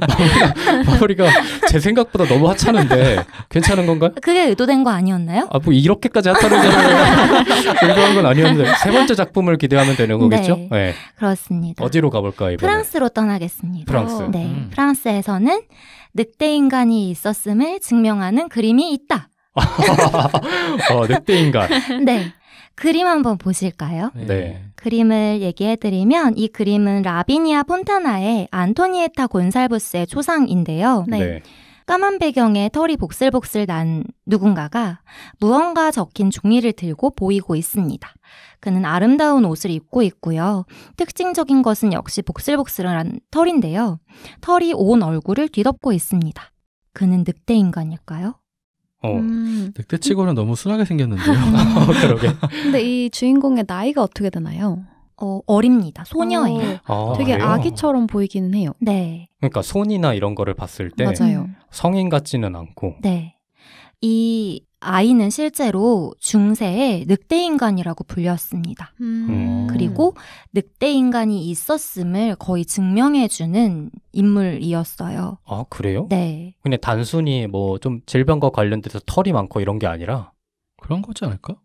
B: 마무리가 마무리가 제 생각보다 너무 하찮은데 괜찮은 건가요?
A: 그게 의도된 거 아니었나요?
B: 아뭐 이렇게까지 하찮은잖 의도한 건 아니었는데 세 번째 작품을 기대하면 되는 거겠죠? 네, 네.
A: 그렇습니다.
B: 어디로 가볼까 이번에? 프랑스로
A: 떠나겠습니다. 프랑스. 오. 네, 음. 프랑스에서는 늑대 인간이 있었음을 증명하는 그림이 있다.
B: 어, 늑대 인간.
A: 네. 그림 한번 보실까요? 네. 네. 그림을 얘기해드리면 이 그림은 라비니아 폰타나의 안토니에타 곤살부스의 초상인데요. 네. 네. 까만 배경에 털이 복슬복슬 난 누군가가 무언가 적힌 종이를 들고 보이고 있습니다. 그는 아름다운 옷을 입고 있고요. 특징적인 것은 역시 복슬복슬한 털인데요. 털이 온 얼굴을 뒤덮고 있습니다. 그는 늑대 인간일까요?
D: 어, 음. 늑대치고는 너무 순하게 생겼는데요. 그러게.
C: 근데 이 주인공의 나이가 어떻게 되나요? 어, 어립니다. 소녀예요. 어. 아, 되게 그래요? 아기처럼 보이기는 해요. 네.
B: 그러니까 손이나 이런 거를 봤을 때 맞아요. 성인 같지는 않고. 네.
A: 이 아이는 실제로 중세에 늑대인간이라고 불렸습니다. 음. 음. 그리고 늑대인간이 있었음을 거의 증명해주는 인물이었어요. 아, 그래요? 네.
B: 근데 단순히 뭐 좀 질병과 관련돼서 털이 많고 이런 게 아니라
D: 그런 거지 않을까?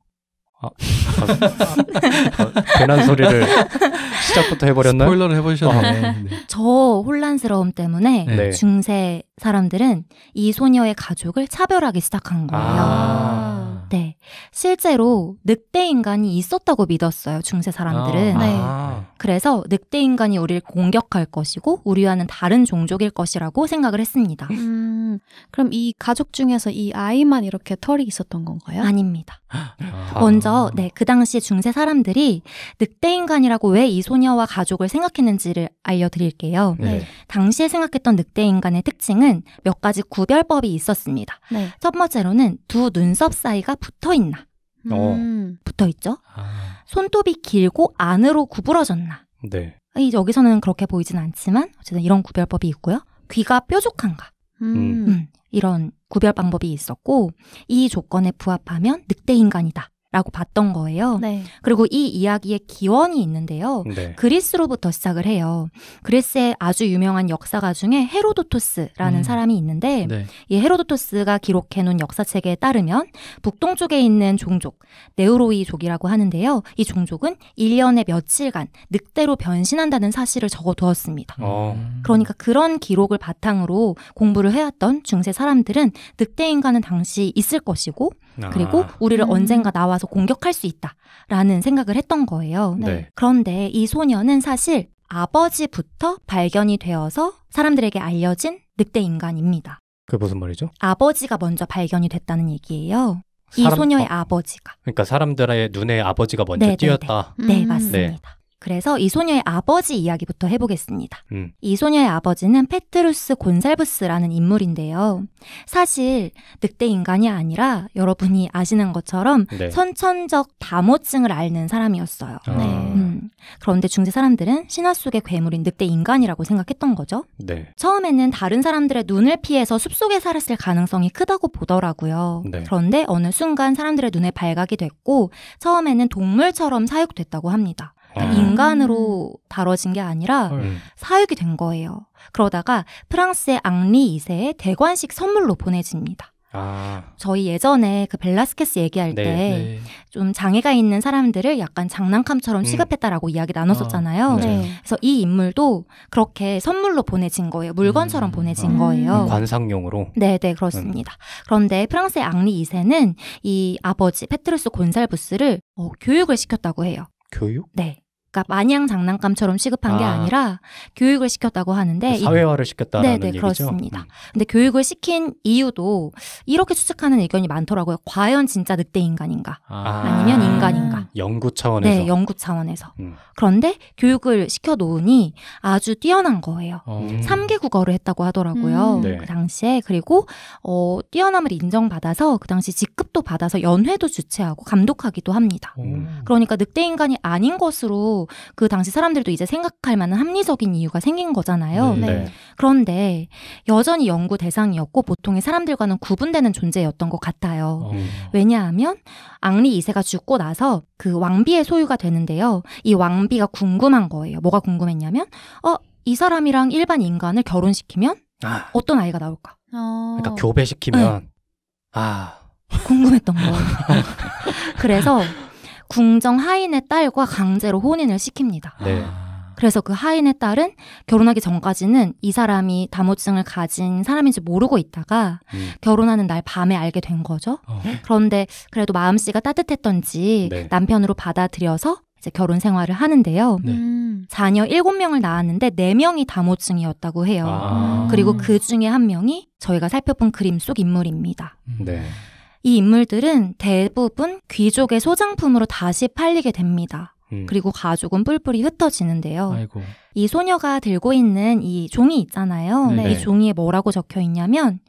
B: 아, 아, 아, 아, 괜한 소리를 시작부터 해버렸나요? 스포일러를 해버셨네 아, 네. 네. 저
A: 혼란스러움 때문에 네. 네. 중세 사람들은 이 소녀의 가족을 차별하기 시작한 거예요.
E: 아.
A: 네, 실제로 늑대 인간이 있었다고 믿었어요 중세 사람들은. 아. 네. 아. 그래서 늑대 인간이 우리를 공격할 것이고 우리와는 다른 종족일 것이라고 생각을 했습니다. 음, 음 그럼 이 가족 중에서 이 아이만 이렇게 털이 있었던 건가요? 아닙니다. 아. 먼저 네그 당시 중세 사람들이 늑대 인간이라고 왜 이 소녀 소녀와 가족을 생각했는지를 알려드릴게요. 네. 네. 당시에 생각했던 늑대 인간의 특징은 몇 가지 구별법이 있었습니다. 네. 첫 번째로는 두 눈썹 사이가 붙어 있나. 어. 음. 붙어 있죠. 아. 손톱이 길고 안으로 구부러졌나. 네. 여기서는 그렇게 보이진 않지만 어쨌든 이런 구별법이 있고요. 귀가 뾰족한가. 음. 음. 이런 구별 방법이 있었고 이 조건에 부합하면 늑대 인간이다. 라고 봤던 거예요. 네. 그리고 이 이야기의 기원이 있는데요. 네. 그리스로부터 시작을 해요. 그리스의 아주 유명한 역사가 중에 헤로도토스라는 음. 사람이 있는데 네. 이 헤로도토스가 기록해 놓은 역사책에 따르면 북동쪽에 있는 종족 네우로이족이라고 하는데요. 이 종족은 1년에 며칠간 늑대로 변신한다는 사실을 적어두었습니다. 음. 그러니까 그런 기록을 바탕으로 공부를 해왔던 중세 사람들은 늑대 인간은 당시 있을 것이고 아. 그리고 우리를 음. 언젠가 나와서 공격할 수 있다라는 생각을 했던 거예요. 네. 네. 그런데 이 소녀는 사실 아버지부터 발견이 되어서 사람들에게 알려진 늑대 인간입니다.
B: 그게 무슨 말이죠?
A: 아버지가 먼저 발견이 됐다는 얘기예요. 사람, 이 소녀의 어, 아버지가.
B: 그러니까 사람들의 눈에 아버지가 먼저 네네네. 네, 네. 띄었다. 네, 음. 맞습니다. 네.
A: 그래서 이 소녀의 아버지 이야기부터 해보겠습니다. 음. 이 소녀의 아버지는 페트루스 곤살부스라는 인물인데요. 사실 늑대 인간이 아니라 여러분이 아시는 것처럼 네. 선천적 다모증을 앓는 사람이었어요. 아. 네. 음. 그런데 중세 사람들은 신화 속의 괴물인 늑대 인간이라고 생각했던 거죠. 네. 처음에는 다른 사람들의 눈을 피해서 숲속에 살았을 가능성이 크다고 보더라고요. 네. 그런데 어느 순간 사람들의 눈에 발각이 됐고 처음에는 동물처럼 사육됐다고 합니다. 아. 인간으로 다뤄진 게 아니라 음. 사육이 된 거예요. 그러다가 프랑스의 앙리 2세의 대관식 선물로 보내집니다. 아. 저희 예전에 그 벨라스케스 얘기할 네, 때좀 네. 장애가 있는 사람들을 약간 장난감처럼 음. 취급했다라고 음. 이야기 나눴었잖아요. 아, 네. 네. 그래서 이 인물도 그렇게 선물로 보내진 거예요. 물건처럼 음. 보내진 음. 거예요.
B: 관상용으로. 네, 네 그렇습니다.
A: 그런데 프랑스의 앙리 2세는 이 아버지 페트루스 곤살부스를 어, 교육을 시켰다고 해요. 교육? 네. 그러니까 마냥 장난감처럼 취급한 아. 게 아니라 교육을 시켰다고 하는데 그 사회화를 시켰다는 네네, 얘기죠. 그렇습니다. 음. 근데 교육을 시킨 이유도 이렇게 추측하는 의견이 많더라고요. 과연 진짜 늑대 인간인가 아. 니면 인간인가?
B: 연구 차원에서. 네,
A: 연구 차원에서. 음. 그런데 교육을 시켜 놓으니 아주 뛰어난 거예요. 어. 음. 3개 국어를 했다고 하더라고요. 음. 그 네. 그 당시에 그리고 어, 뛰어남을 인정받아서 그 당시 직급도 받아서 연회도 주최하고 감독하기도 합니다. 음. 그러니까 늑대 인간이 아닌 것으로 그 당시 사람들도 이제 생각할 만한 합리적인 이유가 생긴 거잖아요. 음, 네. 네. 그런데 여전히 연구 대상이었고 보통의 사람들과는 구분되는 존재였던 것 같아요. 음. 왜냐하면 앙리 2세가 죽고 나서 그 왕비의 소유가 되는데요. 이 왕비가 궁금한 거예요. 뭐가 궁금했냐면 어, 이 사람이랑 일반 인간을 결혼시키면 아. 어떤 아이가 나올까? 어. 그러니까
B: 교배시키면 네. 아
A: 궁금했던 거예요. 그래서 궁정 하인의 딸과 강제로 혼인을 시킵니다. 네. 아. 그래서 그 하인의 딸은 결혼하기 전까지는 이 사람이 다모증을 가진 사람인지 모르고 있다가 음. 결혼하는 날 밤에 알게 된 거죠. 어. 네. 그런데 그래도 마음씨가 따뜻했던지 네. 남편으로 받아들여서 이제 결혼 생활을 하는데요. 네. 음. 자녀 7명을 낳았는데 4명이 다모증이었다고 해요. 아. 그리고 그 중에 한 명이 저희가 살펴본 그림 속 인물입니다. 음. 네. 이 인물들은 대부분 귀족의 소장품으로 다시 팔리게 됩니다. 음. 그리고 가죽은 뿔뿔이 흩어지는데요. 아이고. 이 소녀가 들고 있는 이 종이 있잖아요. 음, 네. 이 종이에 뭐라고 적혀 있냐면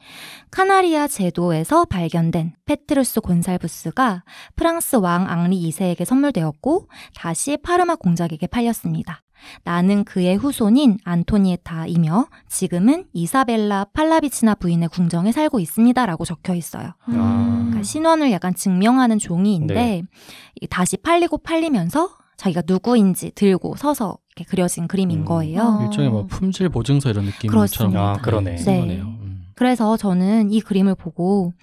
A: 카나리아 제도에서 발견된 페트루스 곤살부스가 프랑스 왕 앙리 2세에게 선물되었고 다시 파르마 공작에게 팔렸습니다. 나는 그의 후손인 안토니에타이며 지금은 이사벨라 팔라비치나 부인의 궁정에 살고 있습니다라고 적혀 있어요. 아. 그러니까 신원을 약간 증명하는 종이인데 네. 다시 팔리고 팔리면서 자기가 누구인지 들고 서서 이렇게 그려진 그림인 음, 거예요. 일종의 뭐
D: 품질 보증서 이런 느낌처럼 아, 그러네. 네. 음.
A: 그래서 저는 이 그림을 보고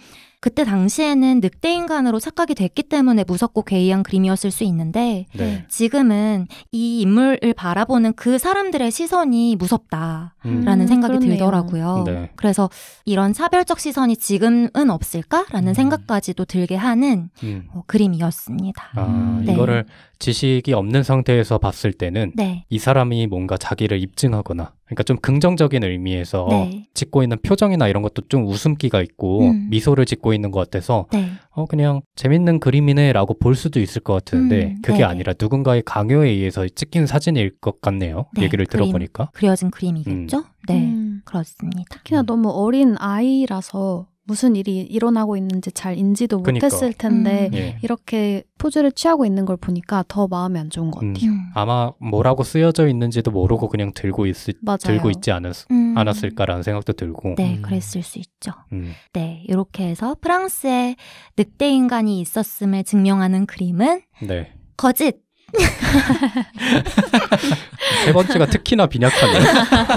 A: 그때 당시에는 늑대 인간으로 착각이 됐기 때문에 무섭고 괴이한 그림이었을 수 있는데 네. 지금은 이 인물을 바라보는 그 사람들의 시선이 무섭다라는 음, 생각이 그렇네요. 들더라고요. 네. 그래서 이런 차별적 시선이 지금은 없을까라는 음. 생각까지도 들게 하는 음. 어, 그림이었습니다. 아, 네. 이거를
B: 지식이 없는 상태에서 봤을 때는 네. 이 사람이 뭔가 자기를 입증하거나 그러니까 좀 긍정적인 의미에서 네. 짓고 있는 표정이나 이런 것도 좀 웃음기가 있고 음. 미소를 짓고 있는 것 같아서 네. 어 그냥 재밌는 그림이네라고 볼 수도 있을 것 같은데 음. 그게 네. 아니라 누군가의 강요에 의해서 찍힌 사진일 것 같네요. 네, 얘기를 들어보니까 그려진 그림이겠죠.
C: 음. 네 음. 그렇습니다. 특히나 음. 너무 어린 아이라서 무슨 일이 일어나고 있는지 잘 인지도 못했을 그러니까. 텐데 음. 예. 이렇게 포즈를 취하고 있는 걸 보니까 더 마음이 안 좋은 것 음. 같아요. 음.
B: 아마 뭐라고 쓰여져 있는지도 모르고 그냥 들고 있을 들고 있지 않았, 음. 않았을까라는 생각도 들고. 네, 음.
C: 그랬을 수 있죠. 음. 네, 이렇게 해서
A: 프랑스에 늑대 인간이 있었음을 증명하는 그림은 네. 거짓.
B: 세 번째가 특히나 빈약하네요.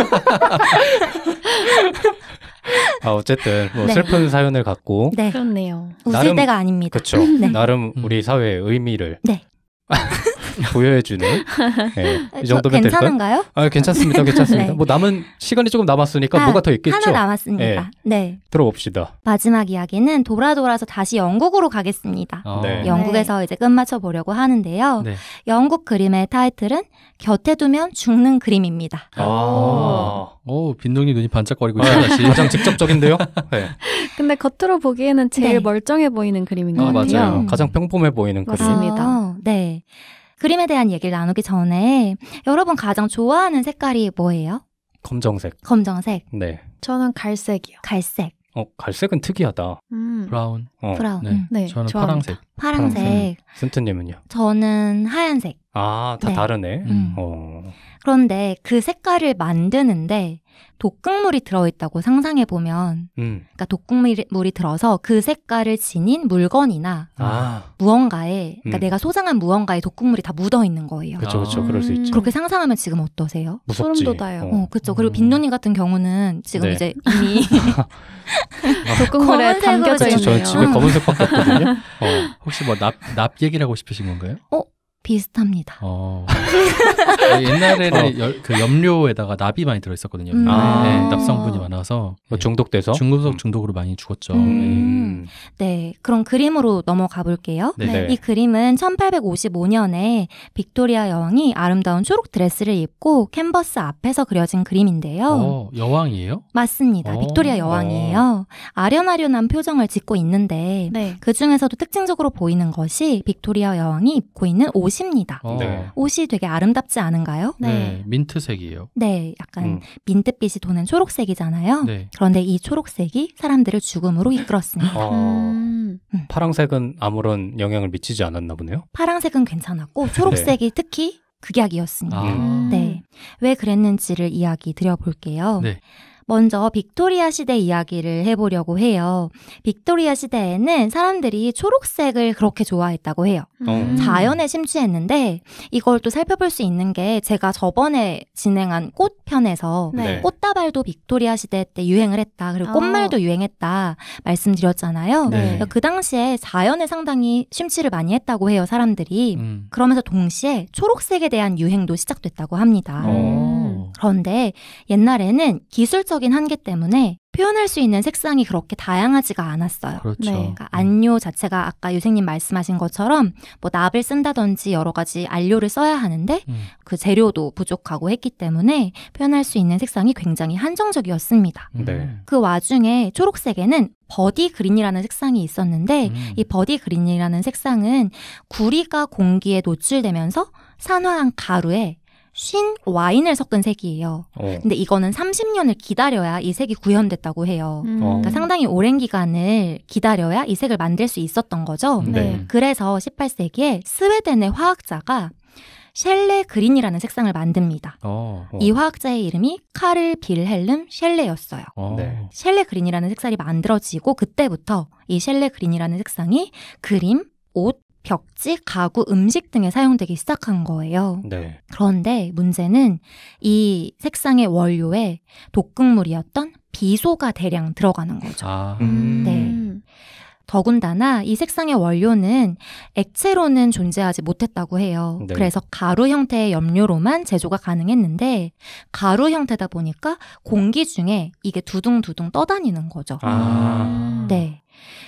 B: 아, 어쨌든 뭐 네. 슬픈 사연을 갖고
C: 네. 그렇네요. 웃을 나름, 때가 아닙니다. 그렇죠. 네.
B: 나름 음. 우리 사회의 의미를 네. 보여해주는 네, 이 정도면 괜찮은가요? 될까요? 아 괜찮습니다, 괜찮습니다. 네. 뭐 남은 시간이 조금 남았으니까 아, 뭐가 더 있겠죠? 하나 남았으니까. 네. 네. 들어봅시다.
A: 마지막 이야기는 돌아 돌아서 다시 영국으로 가겠습니다. 아, 네. 네. 영국에서 이제 끝마쳐 보려고 하는데요. 네. 영국 그림의 타이틀은 곁에 두면 죽는 그림입니다.
D: 아, 아. 오 빈둥이 눈이 반짝거리고 아, 있어요. 가장 직접적인데요. 네.
C: 근데 겉으로 보기에는 제일 멀쩡해 보이는 그림인
D: 것 같아요. 맞아요. 음. 가장
B: 평범해 보이는 그림.
A: 맞니다 네. 그림에 대한 얘기를 나누기 전에 여러분 가장 좋아하는 색깔이 뭐예요? 검정색. 검정색. 네. 저는 갈색이요. 갈색.
B: 어, 갈색은 특이하다. 음. 브라운. 어. 브라운. 네. 네. 저는 파랑색. 파랑색. 파랑색. 센트님은요?
A: 저는 하얀색.
B: 아, 다 네. 다르네. 음. 어.
A: 그런데 그 색깔을 만드는데 독극물이 들어있다고 상상해 보면, 음. 그러니까 독극물이 들어서 그 색깔을 지닌 물건이나 아. 무언가에, 그러니까 음. 내가 소장한 무언가에 독극물이 다 묻어 있는 거예요.
B: 그렇죠, 그렇죠. 그럴 수 음. 있죠. 그렇게
A: 상상하면 지금 어떠세요? 무섭지. 소름 돋아요. 어, 어 그렇죠. 그리고 음. 빈눈이 같은 경우는 지금 네. 이제 이미
D: 독극물에 담겨져 있네요. 저는 집에 검은색밖에 없거든요. 어, 혹시 뭐납납 얘기를 하고 싶으신 건가요? 어,
A: 비슷합니다.
D: 어. 네, 옛날에는 어. 그 염료에다가 납이 많이 들어있었거든요. 음. 네, 아. 네, 납성분이 많아서 뭐 네. 중독돼서 중금속 음. 중독으로 많이 죽었죠. 음. 음.
A: 네, 그럼 그림으로 넘어가 볼게요. 네이 그림은 1855년에 빅토리아 여왕이 아름다운 초록 드레스를 입고 캔버스 앞에서 그려진 그림인데요. 어,
D: 여왕이에요?
A: 맞습니다. 어. 빅토리아 여왕이에요. 아련아련한 표정을 짓고 있는데 네. 그 중에서도 특징적으로 보이는 것이 빅토리아 여왕이 입고 있는 옷 옷입니다. 어. 네. 옷이 되게 아름답지 않은가요? 네.
D: 네. 민트색이에요. 네, 약간 음.
A: 민트빛이 도는 초록색이잖아요. 네. 그런데 이 초록색이 사람들을 죽음으로 이끌었습니다. 어.
B: 음. 음. 파랑색은 아무런 영향을 미치지 않았나 보네요.
A: 파랑색은 괜찮았고 네. 초록색이 특히 극약이었습니다. 아. 네. 왜 그랬는지를 이야기 드려볼게요. 네. 먼저 빅토리아 시대 이야기를 해보려고 해요. 빅토리아 시대에는 사람들이 초록색을 그렇게 좋아했다고 해요. 어. 음. 자연에 심취했는데 이걸 또 살펴볼 수 있는 게 제가 저번에 진행한 꽃 편에서 네. 네. 꽃다발도 빅토리아 시대 때 유행을 했다. 그리고 꽃말도 어. 유행했다 말씀드렸잖아요. 네. 그러니까 그 당시에 자연에 상당히 심취를 많이 했다고 해요. 사람들이. 음. 그러면서 동시에 초록색에 대한 유행도 시작됐다고 합니다. 어. 그런데 옛날에는 기술적인 한계 때문에 표현할 수 있는 색상이 그렇게 다양하지가 않았어요. 그렇죠. 네. 그러니까 음. 안료 자체가 아까 유생님 말씀하신 것처럼 뭐 납을 쓴다든지 여러 가지 안료를 써야 하는데 음. 그 재료도 부족하고 했기 때문에 표현할 수 있는 색상이 굉장히 한정적이었습니다. 음. 네. 그 와중에 초록색에는 버디 그린이라는 색상이 있었는데 음. 이 버디 그린이라는 색상은 구리가 공기에 노출되면서 산화한 가루에 신 와인을 섞은 색이에요. 어. 근데 이거는 30년을 기다려야 이 색이 구현됐다고 해요. 음. 어. 그러니까 상당히 오랜 기간을 기다려야 이 색을 만들 수 있었던 거죠. 음. 네. 네. 그래서 18세기에 스웨덴의 화학자가 셸레 그린이라는 색상을 만듭니다.
E: 어, 어. 이
A: 화학자의 이름이 카를 빌헬름 셸레였어요. 어. 네. 셸레 그린이라는 색상이 만들어지고 그때부터 이 셸레 그린이라는 색상이 그림, 옷, 벽지, 가구, 음식 등에 사용되기 시작한 거예요. 네. 그런데 문제는 이 색상의 원료에 독극물이었던 비소가 대량 들어가는 거죠.
C: 아. 음. 네.
A: 더군다나 이 색상의 원료는 액체로는 존재하지 못했다고 해요. 네. 그래서 가루 형태의 염료로만 제조가 가능했는데 가루 형태다 보니까 공기 중에 이게 두둥두둥 떠다니는 거죠. 아. 네.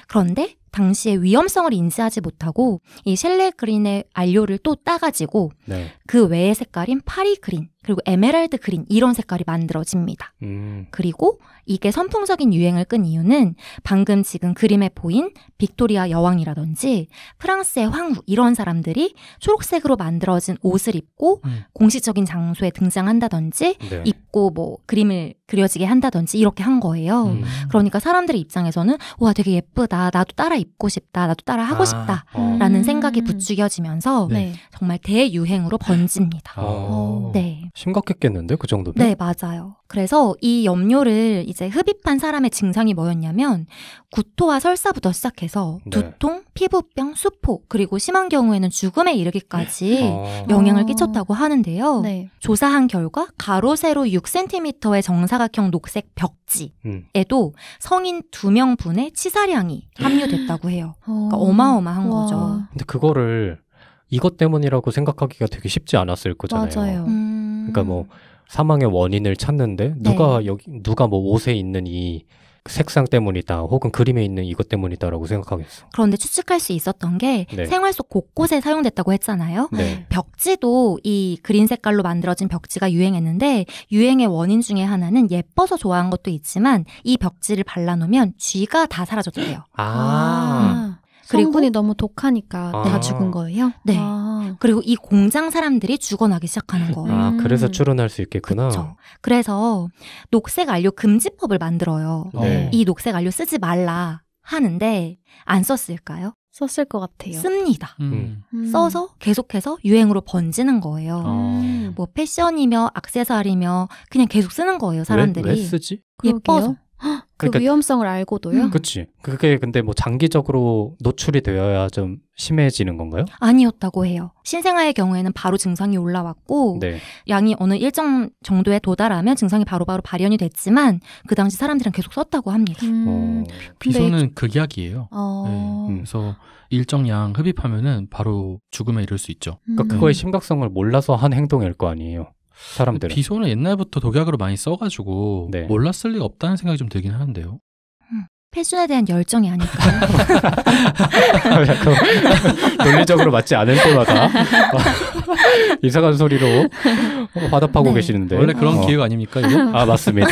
A: 그런데 당시에 위험성을 인지하지 못하고 이 셸레 그린의 안료를 또 따가지고 네. 그 외의 색깔인 파리 그린 그리고 에메랄드 그린 이런 색깔이 만들어집니다. 음. 그리고 이게 선풍적인 유행을 끈 이유는 방금 지금 그림에 보인 빅토리아 여왕이라든지 프랑스의 황후 이런 사람들이 초록색으로 만들어진 옷을 입고 음. 공식적인 장소에 등장한다든지 네. 입고 뭐 그림을 그려지게 한다든지 이렇게 한 거예요. 음. 그러니까 사람들의 입장에서는 와 되게 예쁘다. 나도 따라 입고 싶다. 나도 따라 하고 아, 싶다라는 어. 음. 생각이 부추겨지면서 네. 네. 정말 대유행으로 네. 번집니다.
B: 아. 어, 네. 심각했겠는데 그 정도면? 네,
A: 맞아요. 그래서 이 염료를 이제 흡입한 사람의 증상이 뭐였냐면 구토와 설사부터 시작해서 해서 네. 두통, 피부병, 수포 그리고 심한 경우에는 죽음에 이르기까지 아. 네. 영향을 어. 끼쳤다고 하는데요. 네. 조사한 결과 가로 세로 6cm의 정사각형 녹색 벽지에도 음. 성인 2명분의 치사량이 함유됐다고 해요. 그러니까 어마어마한 어. 와. 거죠.
B: 근데 그거를 이것 때문이라고 생각하기가 되게 쉽지 않았을 거잖아요. 음... 그러니까 뭐 사망의 원인을 찾는데 누가 네. 여기 누가 뭐 옷에 있는 이 색상 때문이다 혹은 그림에 있는 이것 때문이다라고 생각하겠어.
A: 그런데 추측할 수 있었던 게 네. 생활 속 곳곳에 음. 사용됐다고 했잖아요. 네. 벽지도 이 그린 색깔로 만들어진 벽지가 유행했는데 유행의 원인 중에 하나는 예뻐서 좋아한 것도 있지만 이 벽지를 발라놓으면 쥐가 다 사라졌대요. 아. 아. 그리고 성분이 너무 독하니까 아. 다 죽은 거예요? 네. 아. 그리고 이 공장 사람들이 죽어나기 시작하는 거예요. 아, 그래서 음.
B: 추론할 수 있겠구나. 그쵸.
A: 그래서 녹색 안료 금지법을 만들어요. 네. 네. 이 녹색 안료 쓰지 말라 하는데 안 썼을까요? 썼을 것 같아요. 씁니다. 음. 음. 써서 계속해서 유행으로 번지는 거예요. 어. 뭐 패션이며 악세사리며 그냥 계속 쓰는 거예요, 사람들이. 왜, 왜 쓰지? 예뻐서. 그러게요. 그 그러니까, 위험성을 알고도요? 음.
B: 그치. 그게 근데 뭐 장기적으로 노출이 되어야 좀 심해지는 건가요?
A: 아니었다고 해요. 신생아의 경우에는 바로 증상이 올라왔고 네. 양이 어느 일정 정도에 도달하면 증상이 바로바로 바로 발현이 됐지만 그 당시 사람들은 계속 썼다고 합니다. 음, 어, 비소는
D: 극약이에요.
A: 어...
D: 네. 그래서 일정 량 흡입하면은 바로 죽음에 이를 수 있죠. 음. 그러니까 음. 그거의 심각성을 몰라서 한 행동일 거 아니에요. 사람들은 비소는 옛날부터 독약으로 많이 써가지고 네. 몰랐을 리가 없다는 생각이 좀 들긴 하는데요.
A: 패션에 음, 대한 열정이 아닐까요?
D: 논리적으로 맞지 않을 때마다
B: 이상한 소리로 어, 화답하고 네. 계시는데 원래 그런 어. 기획 아닙니까? 이거? 아 맞습니다.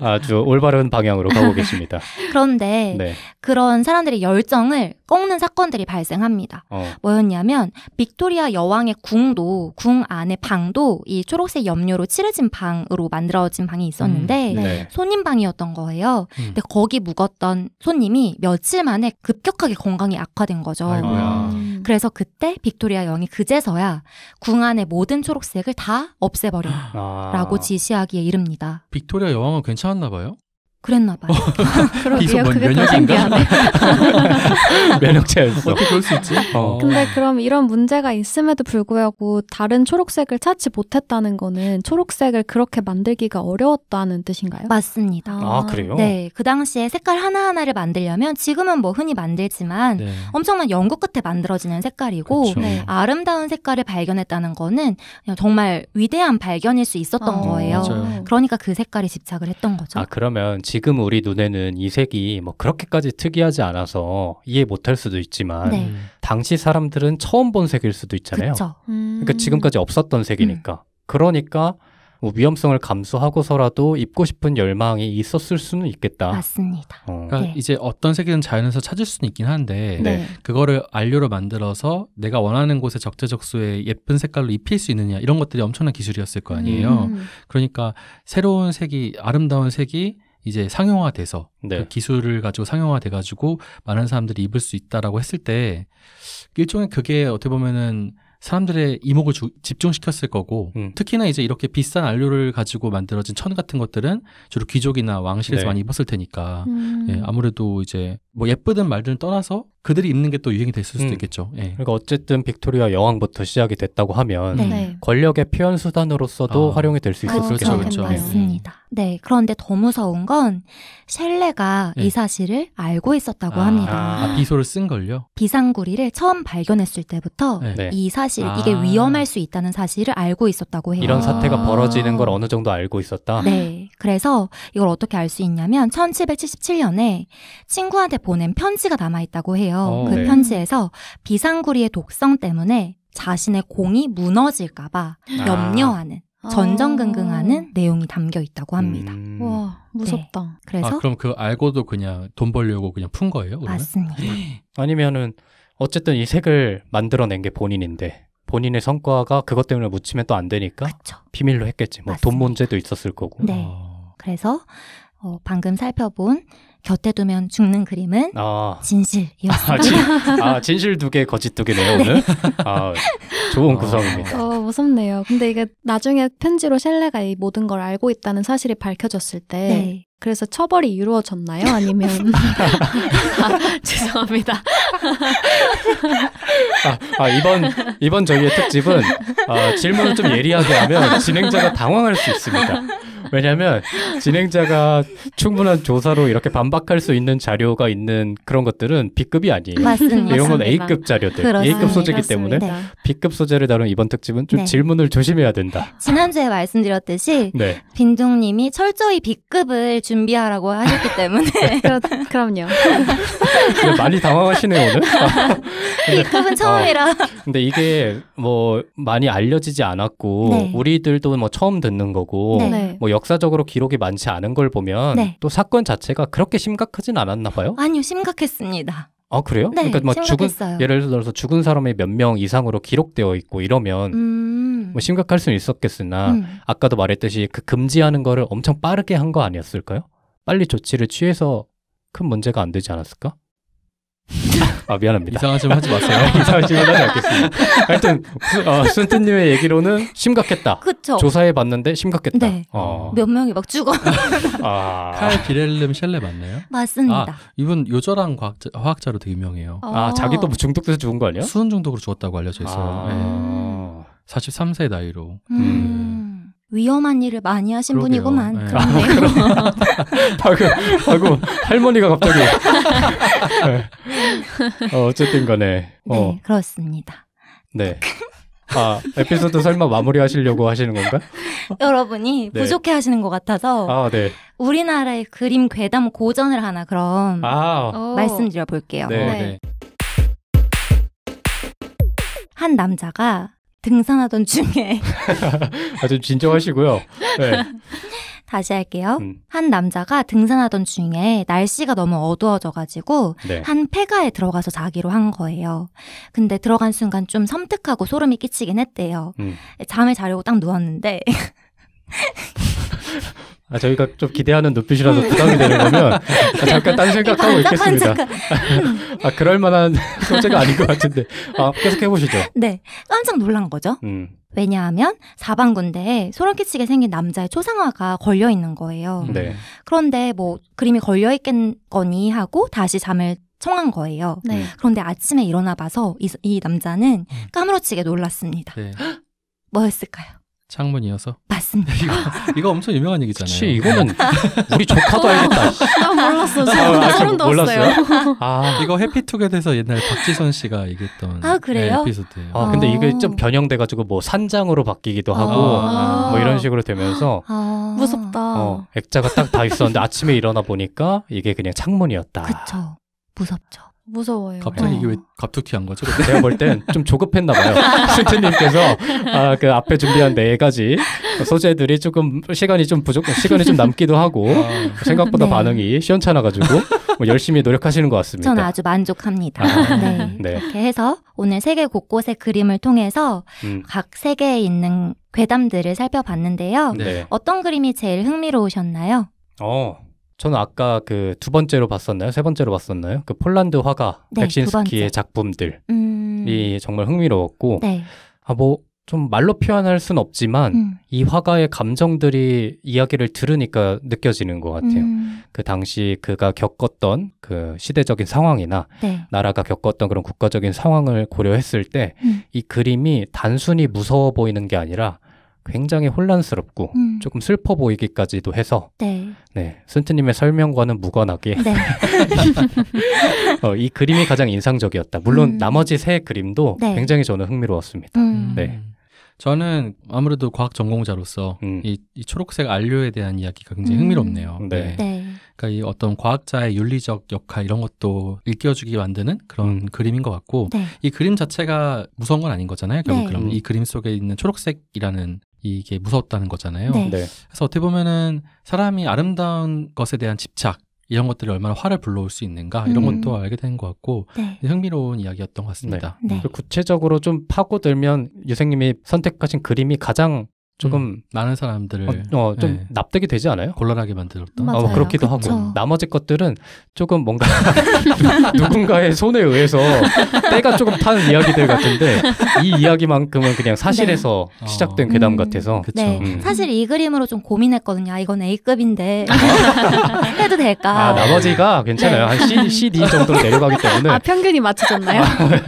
B: 아주 올바른 방향으로 가고 계십니다.
A: 그런데 네. 그런 사람들의 열정을 꺾는 사건들이 발생합니다. 어. 뭐였냐면 빅토리아 여왕의 궁도 궁안의 방도 이 초록색 염료로 칠해진 방으로 만들어진 방이 있었는데 음, 네. 손님 방이었던 거예요. 음. 근데 거기 묵었던 손님이 며칠 만에 급격하게 건강이 악화된 거죠. 아이고야. 그래서 그때 빅토리아 여왕이 그제서야 궁 안의 모든 초록색을 다 없애버려라고 아. 지시하기에 이릅니다.
D: 빅토리아 여왕은 괜찮았나 봐요? 그랬나 봐요. 어, 그러게요. 그게 더 신기하네. 면역체였어. 어떻게 그럴 수 있지? 어. 근데
C: 그럼 이런 문제가 있음에도 불구하고 다른 초록색을 찾지 못했다는 거는 초록색을 그렇게 만들기가 어려웠다는 뜻인가요? 맞습니다. 아, 아
A: 그래요? 네.
C: 그 당시에 색깔 하나하나를 만들려면 지금은 뭐 흔히
A: 만들지만 네. 엄청난 연구 끝에 만들어지는 색깔이고 네. 네. 아름다운 색깔을 발견했다는 거는 정말 위대한 발견일 수 있었던 아, 거예요. 맞아요. 그러니까 그 색깔에 집착을 했던 거죠. 아,
B: 그러면 지금 우리 눈에는 이색이 뭐 그렇게까지 특이하지 않아서 이해 못할 수도 있지만 네. 당시 사람들은 처음 본 색일 수도 있잖아요. 그러니까 음... 그러니까 지금까지 없었던 색이니까. 음. 그러니까 뭐 위험성을 감수하고서라도 입고 싶은 열망이 있었을 수는 있겠다.
A: 맞습니다.
B: 어. 그러니까 네. 이제 어떤 색이든 자연에서 찾을 수는
D: 있긴 한데 네. 그거를 안료로 만들어서 내가 원하는 곳에 적재적소에 예쁜 색깔로 입힐 수 있느냐 이런 것들이 엄청난 기술이었을 거 아니에요. 음. 그러니까 새로운 색이 아름다운 색이 이제 상용화돼서 네. 그 기술을 가지고 상용화돼 가지고 많은 사람들이 입을 수 있다라고 했을 때 일종의 그게 어떻게 보면은 사람들의 이목을 주, 집중시켰을 거고 음. 특히나 이제 이렇게 비싼 안료를 가지고 만들어진 천 같은 것들은 주로 귀족이나 왕실에서 네. 많이 입었을 테니까 음. 예, 아무래도 이제 뭐 예쁘든 말든
B: 떠나서 그들이 입는 게 또 유행이 됐을 수도 음. 있겠죠. 예. 그러니까 어쨌든 빅토리아 여왕부터 시작이 됐다고 하면 네. 네. 권력의 표현 수단으로서도 아. 활용이 될 수 있을 었것 그렇죠. 같아요. 그렇죠, 맞습니다.
A: 예. 네, 그런데 더 무서운 건 셸레가 네. 예. 이 사실을 알고 있었다고 아. 합니다.
B: 아, 비소를 쓴 걸요?
A: 비상구리를 처음 발견했을 때부터 네. 네. 이 사실 아. 이게 위험할 수 있다는 사실을 알고 있었다고 해요. 이런 사태가 아. 벌어지는 걸
B: 어느 정도 알고 있었다. 네,
A: 그래서 이걸 어떻게 알 수 있냐면 1777년에 친구한테 보낸 편지가 남아있다고 해요. 어, 그 네. 편지에서 비상구리의 독성 때문에 자신의 공이 무너질까봐 아. 염려하는 아. 전전긍긍하는 내용이 담겨 있다고 합니다.
B: 음. 와 네. 무섭다. 네. 그래서 아, 그럼 그 알고도 그냥 돈 벌려고 그냥 푼 거예요? 그러면? 맞습니다. 아니면은 어쨌든 이 색을 만들어낸 게 본인인데 본인의 성과가 그것 때문에 묻히면 또 안 되니까 그쵸. 비밀로 했겠지. 뭐 돈 문제도 있었을 거고. 네. 아.
A: 그래서 어, 방금 살펴본 곁에 두면 죽는 그림은
B: 아. 진실이었습니다. 아, 진, 아, 실두 개, 거짓 두 개네요 오늘. 네. 아, 좋은 아. 구성입니다.
C: 어, 무섭네요. 근데 이게 나중에 편지로 셀레가 이 모든 걸 알고 있다는 사실이 밝혀졌을 때 네. 그래서 처벌이 이루어졌나요? 아니면 아, 죄송합니다.
B: 아, 아, 이번 이번 저희의 특집은 아, 질문을 좀 예리하게 하면 진행자가 당황할 수 있습니다. 왜냐면 진행자가 충분한 조사로 이렇게 반박할 수 있는 자료가 있는 그런 것들은 B급이 아니에요. 맞습니다. 이런 건 A급 자료들, 그렇 A급 소재이기 때문에 네. B급 소재를 다룬 이번 특집은 좀 네. 질문을 조심해야 된다.
A: 지난주에 말씀드렸듯이 네. 빈둥님이 철저히 B급을 준비하라고 하셨기 때문에 네, 그렇, 그럼요.
B: 많이 당황하시네요 오늘. B급은 처음이라. 어, 근데 이게 뭐 많이 알려지지 않았고 네. 우리들도 뭐 처음 듣는 거고 네. 뭐 역사적으로 기록이 많지 않은 걸 보면 네. 또 사건 자체가 그렇게 심각하진 않았나 봐요.
A: 아니요, 심각했습니다.
B: 아 그래요? 네, 그러니까 뭐 심각했어요. 죽은 예를 들어서 죽은 사람의 몇 명 이상으로 기록되어 있고 이러면
E: 음...
B: 뭐 심각할 수는 있었겠으나 음. 아까도 말했듯이 그 금지하는 거를 엄청 빠르게 한 거 아니었을까요? 빨리 조치를 취해서 큰 문제가 안 되지 않았을까? 아 미안합니다. 이상한 질문 하지 마세요. 이상한 질문 하지 않겠습니다. 하여튼 어, 순트님의 얘기로는 심각했다. 그쵸. 조사해 봤는데 심각했다. 네. 어.
A: 몇 명이 막 죽어.
D: 아. 칼 비렐름 셸레 맞나요? 맞습니다. 아, 이분 요절한 과학자, 화학자로 되게 유명해요. 아, 아 자기 또 뭐 중독돼서 죽은 거 아니야? 수은 중독으로 죽었다고 알려져 있어요. 아. 네. 43세 나이로. 음. 음.
A: 위험한 일을 많이 하신 그러게요. 분이구만. 네.
D: 그렇네요. 방금, 아, 방금 할머니가 갑자기. 네.
B: 어, 쨌든 간에. 어. 네, 그렇습니다. 네. 아, 에피소드 설마 마무리하시려고 하시는 건가?
A: 여러분이 네. 부족해 하시는 것 같아서 아, 네. 우리나라의 그림 괴담 고전을 하나 그럼
B: 아. 말씀드려
A: 볼게요. 네. 네. 네. 한 남자가 등산하던 중에
B: 아주 진정하시고요. 네.
A: 다시 할게요. 음. 한 남자가 등산하던 중에 날씨가 너무 어두워져가지고 네. 한 폐가에 들어가서 자기로 한 거예요. 근데 들어간 순간 좀 섬뜩하고 소름이 끼치긴 했대요. 음. 잠에 자려고 딱 누웠는데
B: 아, 저희가 좀 기대하는 눈빛이라서 음. 부담이 되는 거면 아, 잠깐 딴 생각하고 있겠습니다. 아, 그럴 만한 소재가 아닌 것 같은데. 아, 계속 해보시죠.
A: 네. 깜짝 놀란 거죠. 음. 왜냐하면 사방군데에 소름 끼치게 생긴 남자의 초상화가 걸려 있는 거예요. 음. 네. 그런데 뭐 그림이 걸려 있겠거니 하고 다시 잠을 청한 거예요. 네. 그런데 아침에 일어나 봐서 이, 이 남자는 음. 까무러치게 놀랐습니다.
D: 네.
C: 뭐였을까요?
D: 창문이어서 맞습니다. 이거, 이거 엄청 유명한 얘기잖아요. 그치, 이거는 우리 조카도 알겠다. 어, 나 몰랐어. 지금 소름 돋어요 아, 이거
B: 해피투게더에서 옛날 박지선 씨가 얘기했던 아, 그래요? 네, 에피소드예요. 아, 근데 이게 아. 좀 변형돼 가지고 뭐 산장으로 바뀌기도 하고 아~ 뭐 이런 식으로 되면서
C: 아~ 무섭다. 어,
B: 액자가 딱 다 있었는데 아침에 일어나 보니까 이게 그냥 창문이었다. 그쵸.
C: 무섭죠.
A: 무서워요. 갑자기 이게
B: 왜 어. 갑툭튀 한 거죠? 제가 볼 땐 좀 조급했나 봐요. 슈트님께서 아, 그 앞에 준비한 네 가지 소재들이 조금 시간이 좀 부족, 시간이 좀 남기도 하고 아. 생각보다 네. 반응이 시원찮아가지고 뭐 열심히 노력하시는 것 같습니다. 저는
A: 아주 만족합니다. 아. 네, 네. 이렇게 해서 오늘 세계 곳곳의 그림을 통해서 음. 각 세계에 있는 괴담들을 살펴봤는데요. 네. 어떤 그림이 제일 흥미로우셨나요?
B: 어. 저는 아까 그 두 번째로 봤었나요? 세 번째로 봤었나요? 그 폴란드 화가 네, 백신스키의 작품들이 음... 정말 흥미로웠고 네. 아뭐 좀 말로 표현할 순 없지만 음. 이 화가의 감정들이 이야기를 들으니까 느껴지는 것 같아요. 음. 그 당시 그가 겪었던 그 시대적인 상황이나 네. 나라가 겪었던 그런 국가적인 상황을 고려했을 때이 음. 그림이 단순히 무서워 보이는 게 아니라 굉장히 혼란스럽고 음. 조금 슬퍼 보이기까지도 해서 네. 네 순트님의 설명과는 무관하게 네. 어, 이 그림이 가장 인상적이었다. 물론 음. 나머지 세 그림도 네. 굉장히 저는 흥미로웠습니다. 음. 네. 음. 저는 아무래도 과학 전공자로서 음. 이, 이, 초록색 안료에 대한 이야기가 굉장히 음. 흥미롭네요. 네. 네. 네.
D: 그러니까 이 어떤 과학자의 윤리적 역할 이런 것도 일깨워주기 만드는 그런 그림인 것 같고 네. 이 그림 자체가 무서운 건 아닌 거잖아요. 결국 그럼 이 그림 속에 있는 초록색이라는 이게 무섭다는 거잖아요. 네. 네. 그래서 어떻게 보면은 사람이 아름다운 것에 대한 집착 이런 것들이 얼마나 화를 불러올 수 있는가 이런 것도 음. 알게 된 것 같고
E: 네.
B: 흥미로운 이야기였던 것 같습니다. 네. 네. 그 구체적으로 좀 파고들면 유생님이 선택하신 그림이 가장 조금 음. 많은 사람들을 어, 어좀 네. 납득이 되지 않아요? 곤란하게 만들었던 맞아요. 어, 그렇기도 그쵸. 하고 나머지 것들은 조금 뭔가 누군가의 손에 의해서 때가 조금 타는 이야기들 같은데 이 이야기만큼은 그냥 사실에서 네. 어. 시작된 어. 괴담 음. 같아서 네. 음. 사실
A: 이 그림으로 좀 고민했거든요. 아, 이건 A급인데
C: 아. 해도 될까?
A: 아,
B: 나머지가 괜찮아요. 한 C, C, D 정도로 내려가기 때문에 아,
C: 평균이 맞춰졌나요? 아, 네.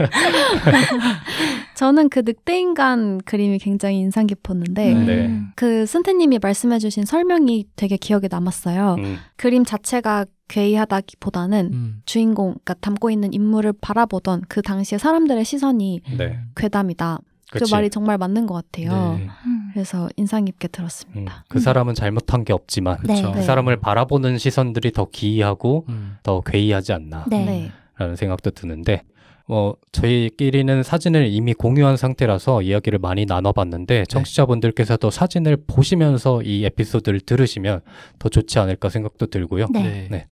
C: 저는 그 늑대 인간 그림이 굉장히 인상 깊었는데 음. 네. 그 선태님이 말씀해주신 설명이 되게 기억에 남았어요. 음. 그림 자체가 괴이하다기보다는 음. 주인공, 그러니까 담고 있는 인물을 바라보던 그 당시의 사람들의 시선이 네. 괴담이다. 그 그치. 그 말이 정말 맞는 것 같아요. 네. 그래서 인상 깊게 들었습니다.
B: 음, 그 사람은 잘못한 게 없지만 네. 그 네. 사람을 바라보는 시선들이 더 기이하고 음. 더 괴이하지 않나. 네. 네. 라는 생각도 드는데 뭐 저희끼리는 사진을 이미 공유한 상태라서 이야기를 많이 나눠봤는데 네. 청취자분들께서도 사진을 보시면서 이 에피소드를 들으시면 더 좋지 않을까 생각도 들고요. 네. 네. 네,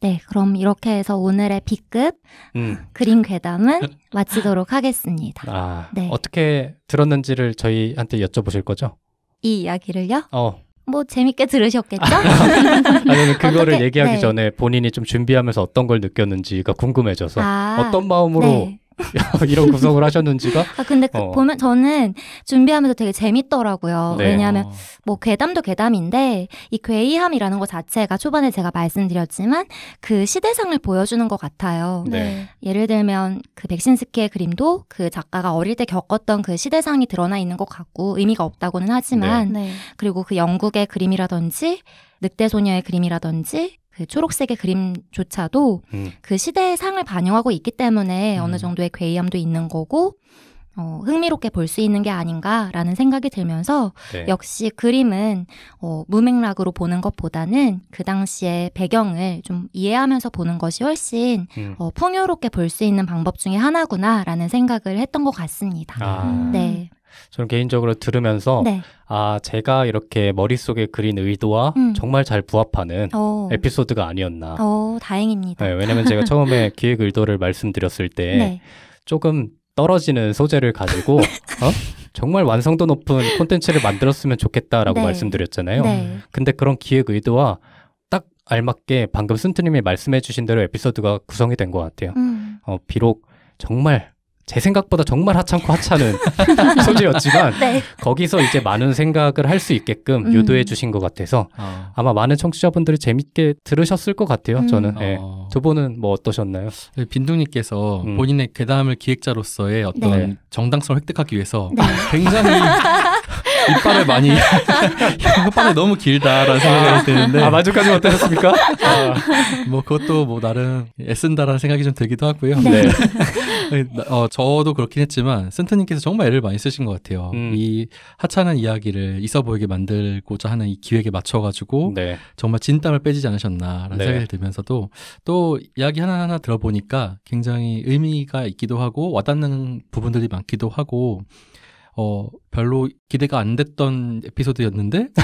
A: 네 그럼 이렇게 해서 오늘의 B급 음. 그림 괴담은 마치도록 하겠습니다.
B: 아, 네. 어떻게 들었는지를 저희한테 여쭤보실 거죠?
A: 이 이야기를요? 어. 뭐 재밌게 들으셨겠죠? 아니 그거를 어떻게, 얘기하기 네. 전에
B: 본인이 좀 준비하면서 어떤 걸 느꼈는지가 궁금해져서 아, 어떤 마음으로 네. 이런 구성을 하셨는지가. 아
A: 근데 그 어. 보면 저는 준비하면서 되게 재밌더라고요. 네. 왜냐하면 뭐 괴담도 괴담인데 이 괴이함이라는 것 자체가 초반에 제가 말씀드렸지만 그 시대상을 보여주는 것 같아요. 네. 예를 들면 그 백신스키의 그림도 그 작가가 어릴 때 겪었던 그 시대상이 드러나 있는 것 같고 의미가 없다고는 하지만 네. 그리고 그 영국의 그림이라든지 늑대 소녀의 그림이라든지 그 초록색의 그림조차도 음. 그 시대의 상을 반영하고 있기 때문에 음. 어느 정도의 괴이함도 있는 거고 어, 흥미롭게 볼 수 있는 게 아닌가라는 생각이 들면서 네. 역시 그림은 어, 무맥락으로 보는 것보다는 그 당시의 배경을 좀 이해하면서 보는 것이 훨씬 음. 어, 풍요롭게 볼 수 있는 방법 중에 하나구나라는 생각을 했던 것 같습니다.
B: 아. 네. 저는 개인적으로 들으면서 네. 아 제가 이렇게 머릿속에 그린 의도와 음. 정말 잘 부합하는 오. 어. 에피소드가 아니었나.
A: 오, 어, 다행입니다.
B: 네, 왜냐면 제가 처음에 기획 의도를 말씀드렸을 때 네. 조금 떨어지는 소재를 가지고 어? 정말 완성도 높은 콘텐츠를 만들었으면 좋겠다라고 네. 말씀드렸잖아요. 네. 근데 그런 기획 의도와 딱 알맞게 방금 쓴트님이 말씀해주신 대로 에피소드가 구성이 된 것 같아요. 음. 어, 비록 정말 제 생각보다 정말 하찮고 하찮은 소재였지만 네. 거기서 이제 많은 생각을 할 수 있게끔 음. 유도해 주신 것 같아서 어. 아마 많은 청취자분들이 재밌게 들으셨을 것 같아요. 음. 저는 네. 어. 두 분은 뭐 어떠셨나요? 네, 빈둥님께서
D: 음. 본인의 괴담을 기획자로서의 어떤 네. 정당성을 획득하기 위해서 네. 굉장히 이빨을 많이 혓바닥 너무 길다라는 생각이 아. 드는데 아 만족하지 못하셨습니까? 아, 뭐 그것도 뭐 나름 애쓴다라는 생각이 좀 들기도 하고요. 네. 네. 어, 저도 그렇긴 했지만 센터님께서 정말 애를 많이 쓰신 것 같아요. 음. 이 하찮은 이야기를 있어 보이게 만들고자 하는 이 기획에 맞춰가지고 네. 정말 진땀을 빼지 않으셨나라는 네. 생각이 들면서도 또 이야기 하나하나 들어보니까 굉장히 의미가 있기도 하고 와닿는 부분들이 많기도 하고 어, 별로 기대가 안 됐던 에피소드였는데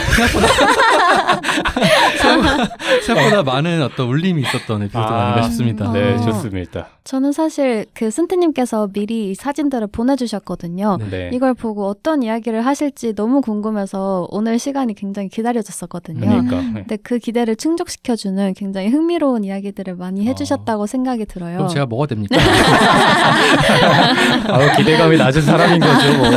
D: 생각보다 생각보다 많은 어떤 울림이 있었던 에피소드가 아, 닌가 싶습니다. 네, 어. 좋습니다.
C: 저는 사실 그 승태님께서 미리 사진들을 보내주셨거든요. 네. 네. 이걸 보고 어떤 이야기를 하실지 너무 궁금해서 오늘 시간이 굉장히 기다려졌었거든요. 그러니까. 네. 근데 그 기대를 충족시켜주는 굉장히 흥미로운 이야기들을 많이 아. 해주셨다고 아, 생각이 들어요. 그럼 제가 뭐가 됩니까?
B: 아, 기대감이 낮은 사람인 거죠. 뭐.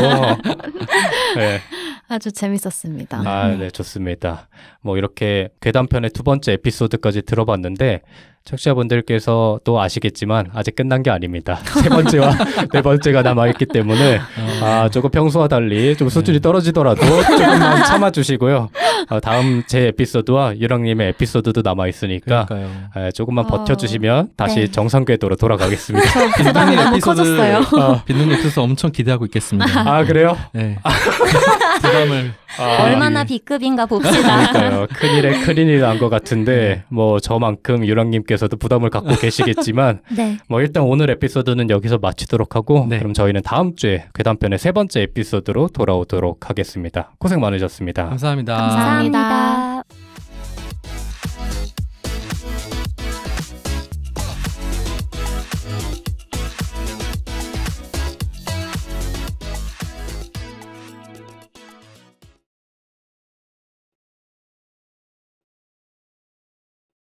B: 네.
C: 아주 재밌었습니다. 아, 네,
B: 좋습니다. 뭐 이렇게 괴담편의 두 번째 에피소드까지 들어봤는데 청취자분들께서 또 아시겠지만 아직 끝난 게 아닙니다. 세 번째와 네 번째가 남아있기 때문에 어... 아 조금 평소와 달리 좀 수준이 네. 떨어지더라도 조금만 참아주시고요. 아, 다음 제 에피소드와 유랑님의 에피소드도 남아있으니까 아, 조금만 아, 버텨주시면 다시 네. 정상 궤도로 돌아가겠습니다. 빈둥님 에피소드 어. 어. 빈둥님 에피소드 엄청 기대하고 있겠습니다. 아 그래요? 네. 아. 부담을 아, 얼마나
A: 예. B급인가 봅시다.
B: 큰일에 큰일이 난 것 같은데 뭐 저만큼 유랑님께 분께서도 부담을 갖고 계시겠지만 네. 뭐 일단 오늘 에피소드는 여기서 마치도록 하고 네. 그럼 저희는 다음 주에 괴담편의 그 세 번째 에피소드로 돌아오도록 하겠습니다. 고생 많으셨습니다 감사합니다. 감사합니다.